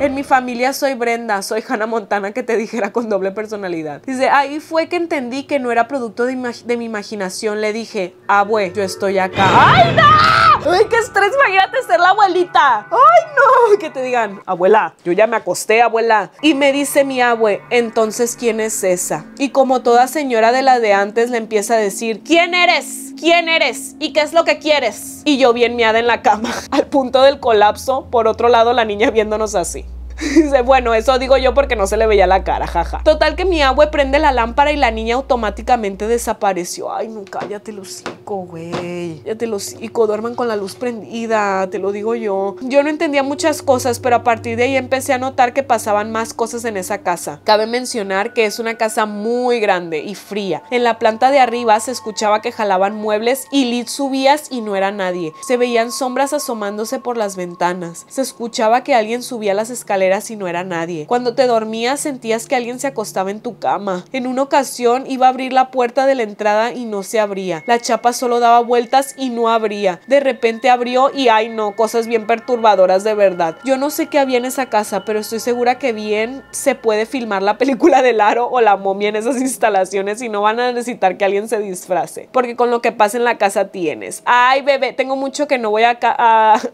En mi familia soy Brenda, soy Hannah Montana que te dijera con doble personalidad. Dice, ahí fue que entendí que no era producto de, mi imaginación. Le dije, abue, ah, yo estoy acá. ¡Ay, no! ¡Ay, qué estrés! Imagínate ser la abuelita. ¡Ay, no! Que te digan, abuela, yo ya me acosté, abuela. Y me dice mi abue, entonces, ¿quién es esa? Y como toda señora de la de antes le empieza a decir, ¿quién eres? ¿Quién eres? ¿Y qué es lo que quieres? Y yo bien miada en la cama, al punto del colapso, por otro lado la niña viéndonos así. Dice, bueno, eso digo yo porque no se le veía la cara, jaja. Total que mi abue prende la lámpara y la niña automáticamente desapareció. Ay, nunca, ya te lo hocico, güey. Ya te lo hocico, duerman con la luz prendida, te lo digo yo. Yo no entendía muchas cosas, pero a partir de ahí empecé a notar que pasaban más cosas en esa casa. Cabe mencionar que es una casa muy grande y fría. En la planta de arriba se escuchaba que jalaban muebles y Lid subías y no era nadie. Se veían sombras asomándose por las ventanas. Se escuchaba que alguien subía las escaleras si y no era nadie. Cuando te dormías sentías que alguien se acostaba en tu cama. En una ocasión iba a abrir la puerta de la entrada y no se abría. La chapa solo daba vueltas y no abría. De repente abrió y ay no, cosas bien perturbadoras de verdad. Yo no sé qué había en esa casa, pero estoy segura que bien se puede filmar la película del aro o la momia en esas instalaciones y no van a necesitar que alguien se disfrace, porque con lo que pasa en la casa tienes. Ay bebé, tengo mucho que no voy a,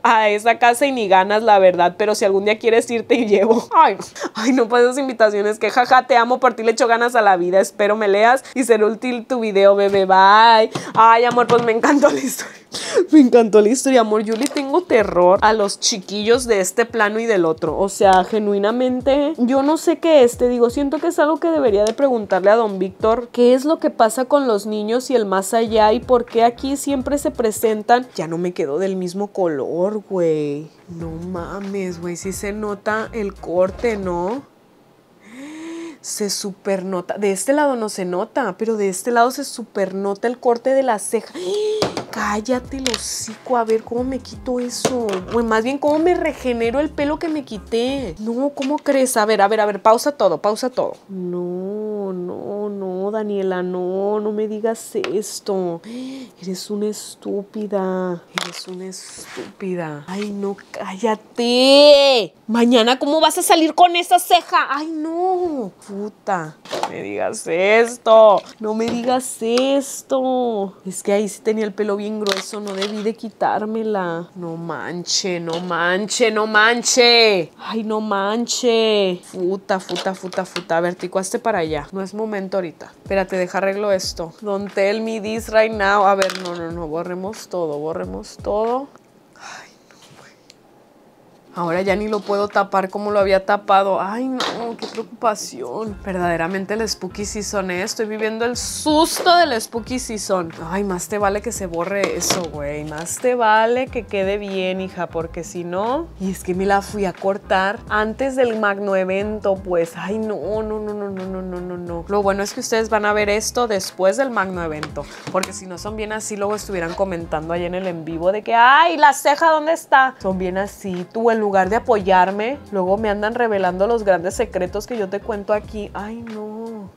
a esa casa y ni ganas la verdad, pero si algún día quieres irte llevo. Ay, no. Ay, no esas invitaciones que jaja, te amo, por ti le echo ganas a la vida. Espero me leas y ser útil tu video, bebé. Bye. Ay, amor, pues me encantó la historia. Me encantó la historia, amor. Yo tengo terror a los chiquillos de este plano y del otro. O sea, genuinamente, yo no sé qué es. Te digo, siento que es algo que debería de preguntarle a don Víctor. ¿Qué es lo que pasa con los niños y el más allá? ¿Y por qué aquí siempre se presentan? Ya no me quedó del mismo color, güey. No mames, güey. Sí se nota el corte, ¿no? se supernota. De este lado no se nota, pero de este lado se supernota el corte de la ceja. Cállate el hocico, a ver cómo me quito eso. O más bien, cómo me regenero el pelo que me quité. No, ¿cómo crees? A ver, a ver, a ver, pausa todo, pausa todo. No, no, no, Daniela, no, no me digas esto. Eres una estúpida. Eres una estúpida. Ay, no, cállate. Mañana, ¿cómo vas a salir con esa ceja? Ay, no puta, no me digas esto, no me digas esto. Es que ahí sí tenía el pelo bien grueso, no debí de quitármela. No manche, no manche, no manche. Ay, no manche. Futa, futa, futa, futa. A ver, ticuaste para allá. No es momento ahorita. Espérate, deja arreglo esto. Don't tell me this right now. A ver, no, no, no, borremos todo, borremos todo. Ahora ya ni lo puedo tapar como lo había tapado. Ay, no, qué preocupación. Verdaderamente el spooky season, ¿eh? Estoy viviendo el susto del spooky season. Ay, más te vale que se borre eso, güey. Más te vale que quede bien, hija, porque si no... Y es que me la fui a cortar antes del magno evento, pues. Ay, no, no, no, no, no, no, no, no, no. Lo bueno es que ustedes van a ver esto después del magno evento, porque si no son bien así, luego estuvieran comentando ahí en el en vivo de que, ay, la ceja, ¿dónde está? Son bien así, tú el lugar de apoyarme, luego me andan revelando los grandes secretos que yo te cuento aquí. Ay, no.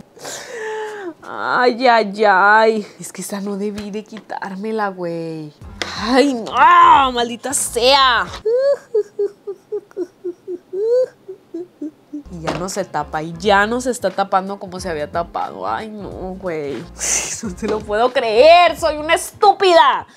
Ay, ay, ay. Es que esa no debí de quitármela, güey. Ay, no, maldita sea. Y ya no se tapa, y ya no se está tapando como se había tapado. Ay, no, güey. No te lo puedo creer, soy una estúpida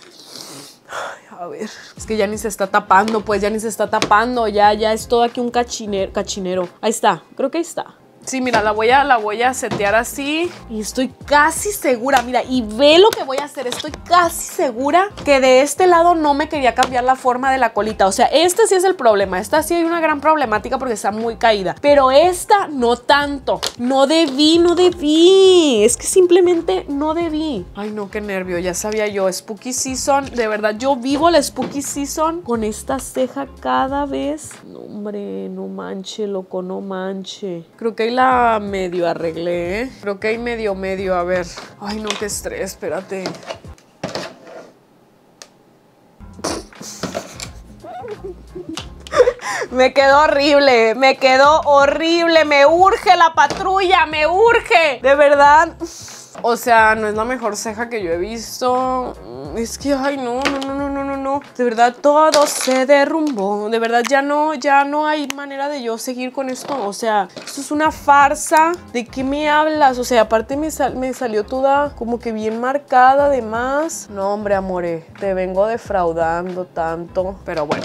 a ver, es que ya ni se está tapando, pues ya ni se está tapando, ya, ya es todo aquí un cachinero, cachinero. Ahí está, creo que ahí está. Sí, mira, la voy, a, la voy a setear así. Y estoy casi segura, mira, y ve lo que voy a hacer. Estoy casi segura que de este lado no me quería cambiar la forma de la colita. O sea, este sí es el problema. Esta sí hay una gran problemática porque está muy caída. Pero esta no tanto. No debí, no debí. Es que simplemente no debí. Ay, no, qué nervio. Ya sabía yo. Spooky Season. De verdad, yo vivo la Spooky Season con esta ceja cada vez. No, hombre, no manche, loco, no manche. Creo que ahí la medio arreglé, ¿eh? Creo que hay medio, medio, a ver. Ay, no, qué estrés, espérate. Me quedó horrible, me quedó horrible, me urge la patrulla, me urge. De verdad, o sea, no es la mejor ceja que yo he visto. Es que, ay, no, no, de verdad todo se derrumbó, de verdad ya no, ya no hay manera de yo seguir con esto, o sea, esto es una farsa, ¿de qué me hablas? O sea, aparte me, me salió toda como que bien marcada además. No, hombre, amore, te vengo defraudando tanto, pero bueno.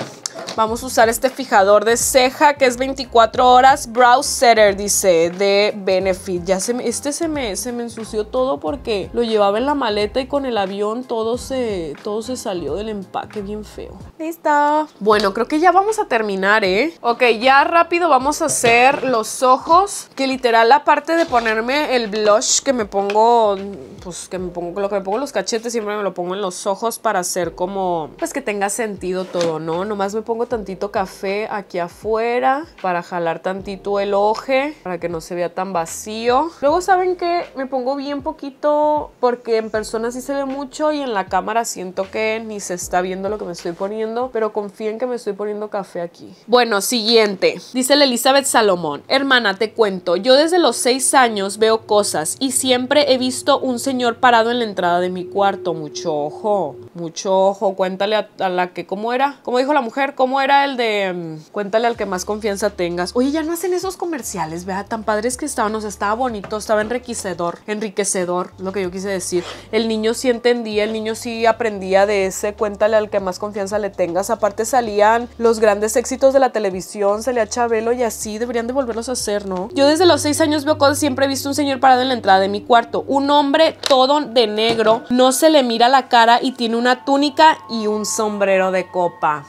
Vamos a usar este fijador de ceja que es 24 horas Brow Setter, dice, de Benefit. Ya se me, este se me, ensució todo porque lo llevaba en la maleta y con el avión todo se, todo se salió del empaque bien feo. Listo. Bueno, creo que ya vamos a terminar, ¿eh? Ok, ya rápido vamos a hacer los ojos, que literal la parte de ponerme el blush que me pongo, pues que me pongo, lo que me pongo los cachetes siempre me lo pongo en los ojos para hacer como, pues que tenga sentido todo, ¿no? Nomás me pongo pongo tantito café aquí afuera para jalar tantito el oje, para que no se vea tan vacío. Luego, ¿saben que Me pongo bien poquito porque en persona sí se ve mucho y en la cámara siento que ni se está viendo lo que me estoy poniendo, pero confíen que me estoy poniendo café aquí. Bueno, siguiente. Dice la Elizabeth Salomón. Hermana, te cuento, yo desde los seis años veo cosas y siempre he visto un señor parado en la entrada de mi cuarto. Mucho ojo, mucho ojo. Cuéntale a, la que, ¿cómo era? ¿Cómo dijo la mujer? ¿Cómo era el de mm, cuéntale al que más confianza tengas? Oye, ya no hacen esos comerciales, vea, tan padres que estaban. O sea, estaba bonito, estaba enriquecedor, enriquecedor, lo que yo quise decir. El niño sí entendía, el niño sí aprendía de ese cuéntale al que más confianza le tengas. Aparte salían los grandes éxitos de la televisión, se le ha Chabelo y así deberían de volverlos a hacer, ¿no? Yo desde los seis años veo cosas, siempre he visto un señor parado en la entrada de mi cuarto. Un hombre todo de negro, no se le mira la cara y tiene una túnica y un sombrero de copa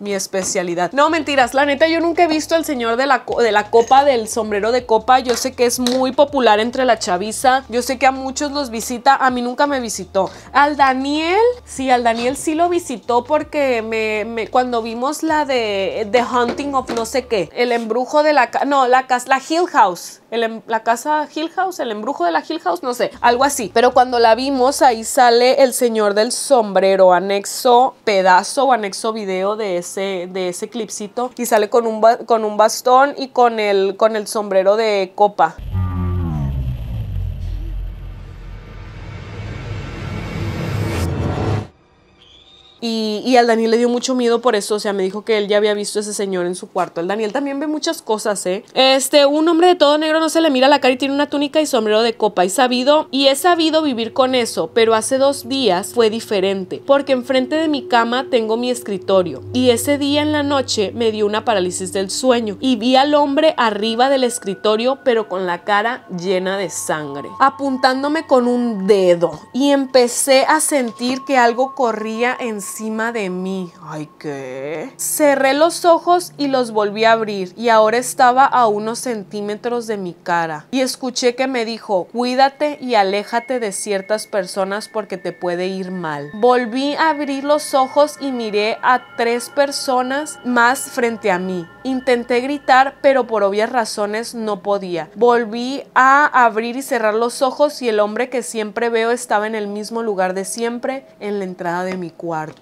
mi especialidad. No, mentiras, la neta yo nunca he visto al señor de la, de la copa, del sombrero de copa. Yo sé que es muy popular entre la chaviza. Yo sé que a muchos los visita, a mí nunca me visitó. Al Daniel, sí, al Daniel sí lo visitó porque me, cuando vimos la de The Hunting of no sé qué, el embrujo de la, no, la, la Hill House, em, la casa Hill House, el embrujo de la Hill House, no sé, algo así. Pero cuando la vimos, ahí sale el señor del sombrero, anexo pedazo o anexo video de ese de ese clipcito y sale con un, con un bastón y con el, con el sombrero de copa. Y, al Daniel le dio mucho miedo por eso, o sea, me dijo que él ya había visto a ese señor en su cuarto. El Daniel también ve muchas cosas, ¿eh? Este, un hombre de todo negro no se le mira la cara y tiene una túnica y sombrero de copa. Y sabido, y he sabido vivir con eso, pero hace dos días fue diferente, porque enfrente de mi cama tengo mi escritorio. Y ese día en la noche me dio una parálisis del sueño y vi al hombre arriba del escritorio, pero con la cara llena de sangre, apuntándome con un dedo. Y empecé a sentir que algo corría en de mí. Ay, ¿qué? Cerré los ojos y los volví a abrir y ahora estaba a unos centímetros de mi cara. Y escuché que me dijo, cuídate y aléjate de ciertas personas porque te puede ir mal. Volví a abrir los ojos y miré a tres personas más frente a mí. Intenté gritar, pero por obvias razones no podía. Volví a abrir y cerrar los ojos y el hombre que siempre veo estaba en el mismo lugar de siempre, en la entrada de mi cuarto.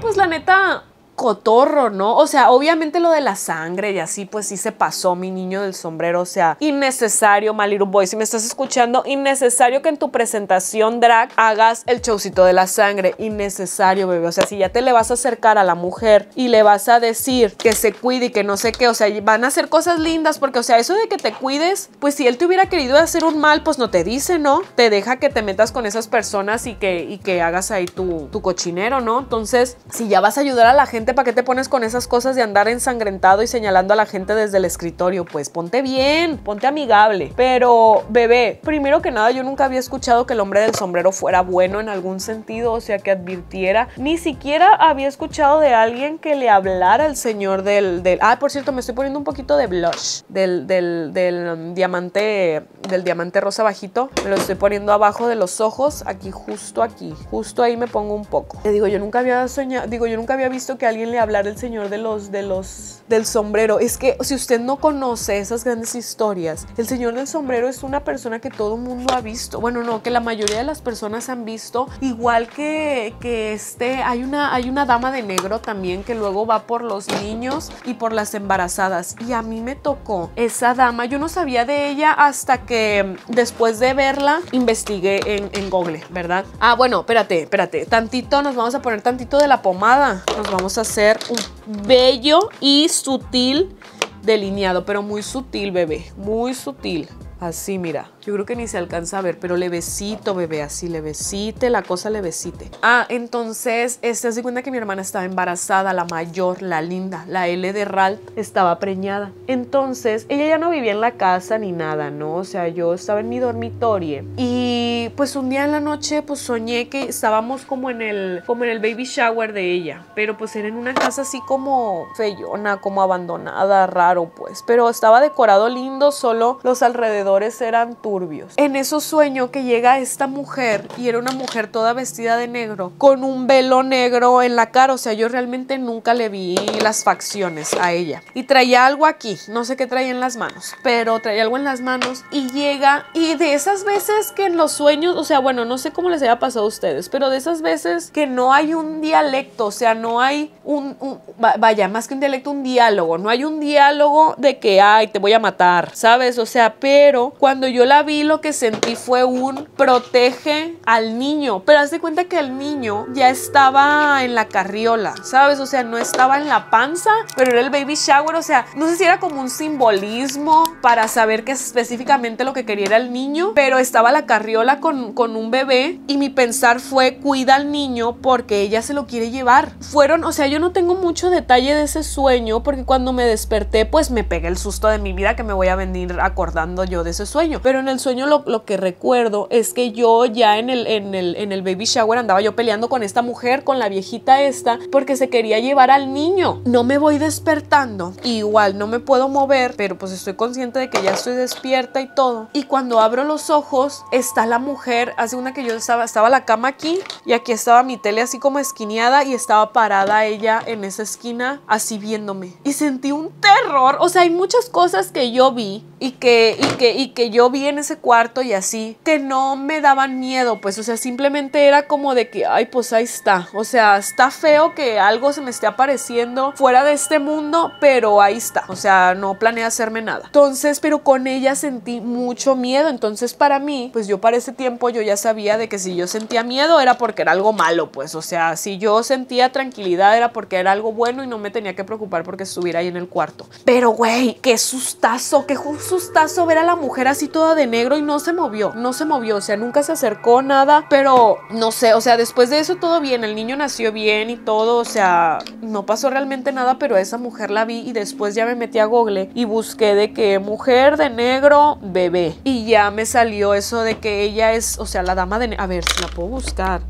Pues la neta, cotorro, ¿no? O sea, obviamente lo de la sangre y así, pues sí se pasó mi niño del sombrero. O sea, innecesario, My Boy. Si me estás escuchando, innecesario que en tu presentación drag hagas el showcito de la sangre. Innecesario, bebé. O sea, si ya te le vas a acercar a la mujer y le vas a decir que se cuide y que no sé qué, o sea, van a hacer cosas lindas porque, o sea, eso de que te cuides, pues si él te hubiera querido hacer un mal, pues no te dice, ¿no? Te deja que te metas con esas personas y que, y que hagas ahí tu cochinero, ¿no? Entonces, si ya vas a ayudar a la gente, ¿para qué te pones con esas cosas de andar ensangrentado y señalando a la gente desde el escritorio? Pues ponte bien, ponte amigable. Pero, bebé, primero que nada, yo nunca había escuchado que el hombre del sombrero fuera bueno en algún sentido, o sea, que advirtiera. Ni siquiera había escuchado de alguien que le hablara al señor del... del ah, por cierto, me estoy poniendo un poquito de blush del, um, diamante, del diamante rosa bajito. Me lo estoy poniendo abajo de los ojos, aquí, justo aquí. Justo ahí me pongo un poco. Te digo, yo nunca había soñado, digo, yo nunca había visto que alguien le hablar el señor de los, de los, del sombrero. Es que si usted no conoce esas grandes historias, el señor del sombrero es una persona que todo mundo ha visto. Bueno, no, que la mayoría de las personas han visto. Igual que, que este, hay una, hay una dama de negro también que luego va por los niños y por las embarazadas. Y a mí me tocó esa dama. Yo no sabía de ella hasta que después de verla investigué en, en Google, ¿verdad? Ah, bueno, espérate, espérate. Tantito, nos vamos a poner tantito de la pomada. Nos vamos a hacer un bello y sutil delineado, pero muy sutil, bebé, muy sutil. Así, mira. Yo creo que ni se alcanza a ver, pero le besito, bebé, así le besite la cosa le besite Ah, entonces, este se cuenta que mi hermana estaba embarazada, la mayor, la linda, la L de Ralt, estaba preñada. Entonces, ella ya no vivía en la casa ni nada, ¿no? O sea, yo estaba en mi dormitorio y pues un día en la noche pues soñé que estábamos como en el como en el baby shower de ella, pero pues era en una casa así como feyona, como abandonada, raro pues, pero estaba decorado lindo, solo los alrededores eran tú en esos sueños que llega esta mujer y era una mujer toda vestida de negro, con un velo negro en la cara, o sea, yo realmente nunca le vi las facciones a ella. Y traía algo aquí, no sé qué traía en las manos, pero traía algo en las manos y llega y de esas veces que en los sueños, o sea, bueno, no sé cómo les haya pasado a ustedes, pero de esas veces que no hay un dialecto, o sea, no hay un, un vaya, más que un dialecto, un diálogo, no hay un diálogo de que, ay, te voy a matar, ¿sabes? O sea, pero cuando yo la vi, lo que sentí fue un protege al niño. Pero haz de cuenta que el niño ya estaba en la carriola, ¿sabes? O sea, no estaba en la panza, pero era el baby shower. O sea, no sé si era como un simbolismo para saber que específicamente lo que quería era el niño, pero estaba la carriola con, con un bebé y mi pensar fue cuida al niño porque ella se lo quiere llevar. Fueron, o sea, yo no tengo mucho detalle de ese sueño porque cuando me desperté pues me pegué el susto de mi vida que me voy a venir acordando yo de ese sueño. Pero en el sueño lo, que recuerdo es que yo ya en el, en, el, en el baby shower andaba yo peleando con esta mujer, con la viejita esta, porque se quería llevar al niño. No me voy despertando. igual no me puedo mover, pero pues estoy consciente de que ya estoy despierta y todo. Y cuando abro los ojos, está la mujer, hace una que yo estaba, estaba la cama aquí y aquí estaba mi tele así como esquineada y estaba parada ella en esa esquina así viéndome. Y sentí un terror. O sea, hay muchas cosas que yo vi y que, y que, y que yo vi en ese cuarto y así, que no me daban miedo, pues, o sea, simplemente era como de que, ay, pues ahí está, o sea, está feo que algo se me esté apareciendo fuera de este mundo, pero ahí está, o sea, no planeé hacerme nada. Entonces, pero con ella sentí mucho miedo, entonces para mí, pues yo para ese tiempo yo ya sabía de que si yo sentía miedo era porque era algo malo, pues, o sea, si yo sentía tranquilidad era porque era algo bueno y no me tenía que preocupar porque estuviera ahí en el cuarto. Pero, güey, qué sustazo, qué sustazo ver a la mujer así toda de negro y no se movió, no se movió, o sea, nunca se acercó nada, pero no sé, o sea, después de eso todo bien, el niño nació bien y todo, o sea, no pasó realmente nada, pero a esa mujer la vi y después ya me metí a Google y busqué de qué mujer de negro, bebé. Y ya me salió eso de que ella es, o sea, la dama de... A ver, si la puedo buscar.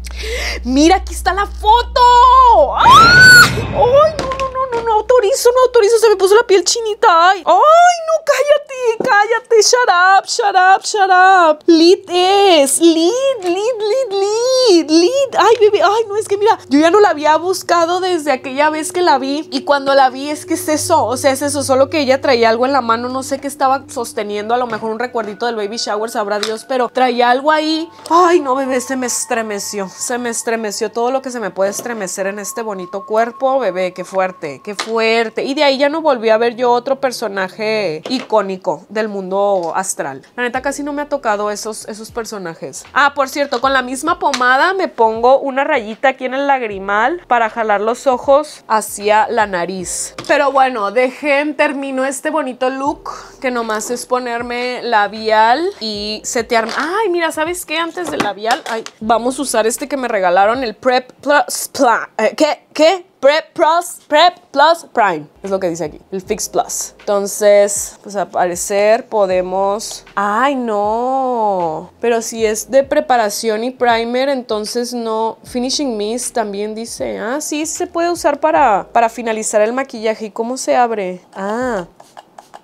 Mira, aquí está la foto. ¡Ay! no, no, no, no, no autorizo, no autorizo! Se me puso la piel chinita. ¡Ay, Ay no, cállate, cállate! ¡Shut up, shut up! shut up. Lead es. Lead, lead, lead, lead. Ay, bebé. Ay, no, es que mira, yo ya no la había buscado desde aquella vez que la vi. Y cuando la vi, es que es eso. O sea, es eso. Solo que ella traía algo en la mano. No sé qué estaba sosteniendo. A lo mejor un recuerdito del baby shower, sabrá Dios. Pero traía algo ahí. Ay, no, bebé. Se me estremeció. Se me estremeció todo lo que se me puede estremecer en este bonito cuerpo, bebé. Qué fuerte, qué fuerte. Y de ahí ya no volví a ver yo otro personaje icónico del mundo astral. La neta, casi no me ha tocado esos, esos personajes. Ah, por cierto, con la misma pomada me pongo una rayita aquí en el lagrimal para jalar los ojos hacia la nariz. Pero bueno, dejen, termino este bonito look que nomás es ponerme labial y setearme. Ay, mira, ¿sabes qué? Antes del labial, vamos a usar este que me regalaron, el Prep Plus. Plan. Eh, ¿Qué? ¿Qué? Prep Plus, Prep Plus Prime. Es lo que dice aquí, el Fix Plus. Entonces, pues al parecer podemos... ¡Ay, no! Pero si es de preparación y primer, entonces no... Finishing Mist también dice... Ah, sí, se puede usar para, para finalizar el maquillaje. ¿Y cómo se abre? Ah,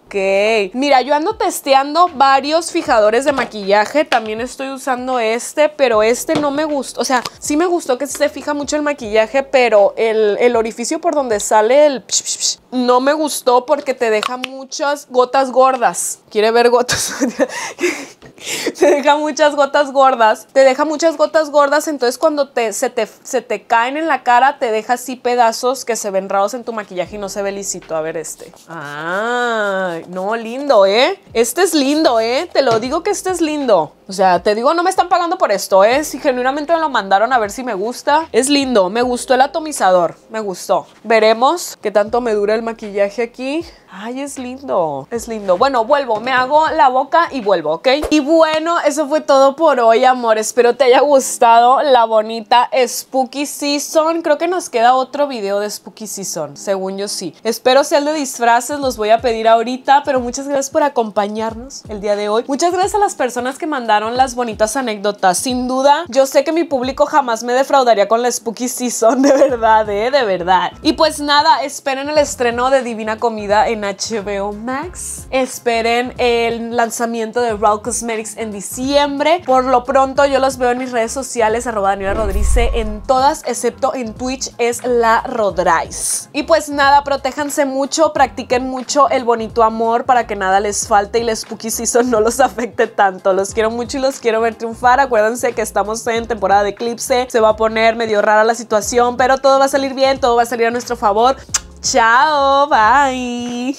Ok. Mira, yo ando testeando varios fijadores de maquillaje. También estoy usando este, pero este no me gustó. O sea, sí me gustó que se fija mucho el maquillaje, pero el, orificio por donde sale el... no me gustó porque te deja muchas gotas gordas. ¿Quiere ver gotas? te deja muchas gotas gordas. Te deja muchas gotas gordas, entonces cuando te, se, te, caen en la cara, te deja así pedazos que se ven raros en tu maquillaje y no se ve lícito. A ver este. Ah, no, lindo, ¿eh? Este es lindo, ¿eh? Te lo digo que este es lindo. O sea, te digo, no me están pagando por esto, ¿eh? Si genuinamente me lo mandaron a ver si me gusta. Es lindo, me gustó el atomizador, me gustó. Veremos qué tanto me dura el maquillaje aquí. Ay, es lindo, es lindo. Bueno, vuelvo, me hago la boca y vuelvo, ¿ok? Y bueno, eso fue todo por hoy, amor. Espero te haya gustado la bonita Spooky Season. Creo que nos queda otro video de Spooky Season, según yo sí. Espero sea el de disfraces, los voy a pedir ahorita, pero muchas gracias por acompañarnos el día de hoy. Muchas gracias a las personas que mandaron las bonitas anécdotas. Sin duda, yo sé que mi público jamás me defraudaría con la Spooky Season, de verdad, ¿eh? de verdad. Y pues nada, esperen el estreno de Divina Comida en HBO Max. Esperen el lanzamiento de Raw Cosmetics en diciembre. Por lo pronto, yo los veo en mis redes sociales, arroba Daniela Rodríguez, en todas, excepto en Twitch, es la Rodrice. Y pues nada, protéjanse mucho, practiquen mucho el bonito amor para que nada les falte y la Spooky Season no los afecte tanto. Los quiero mucho Chulos los quiero ver triunfar. Acuérdense que estamos en temporada de eclipse. Se va a poner medio rara la situación, pero todo va a salir bien, todo va a salir a nuestro favor. Chao, bye.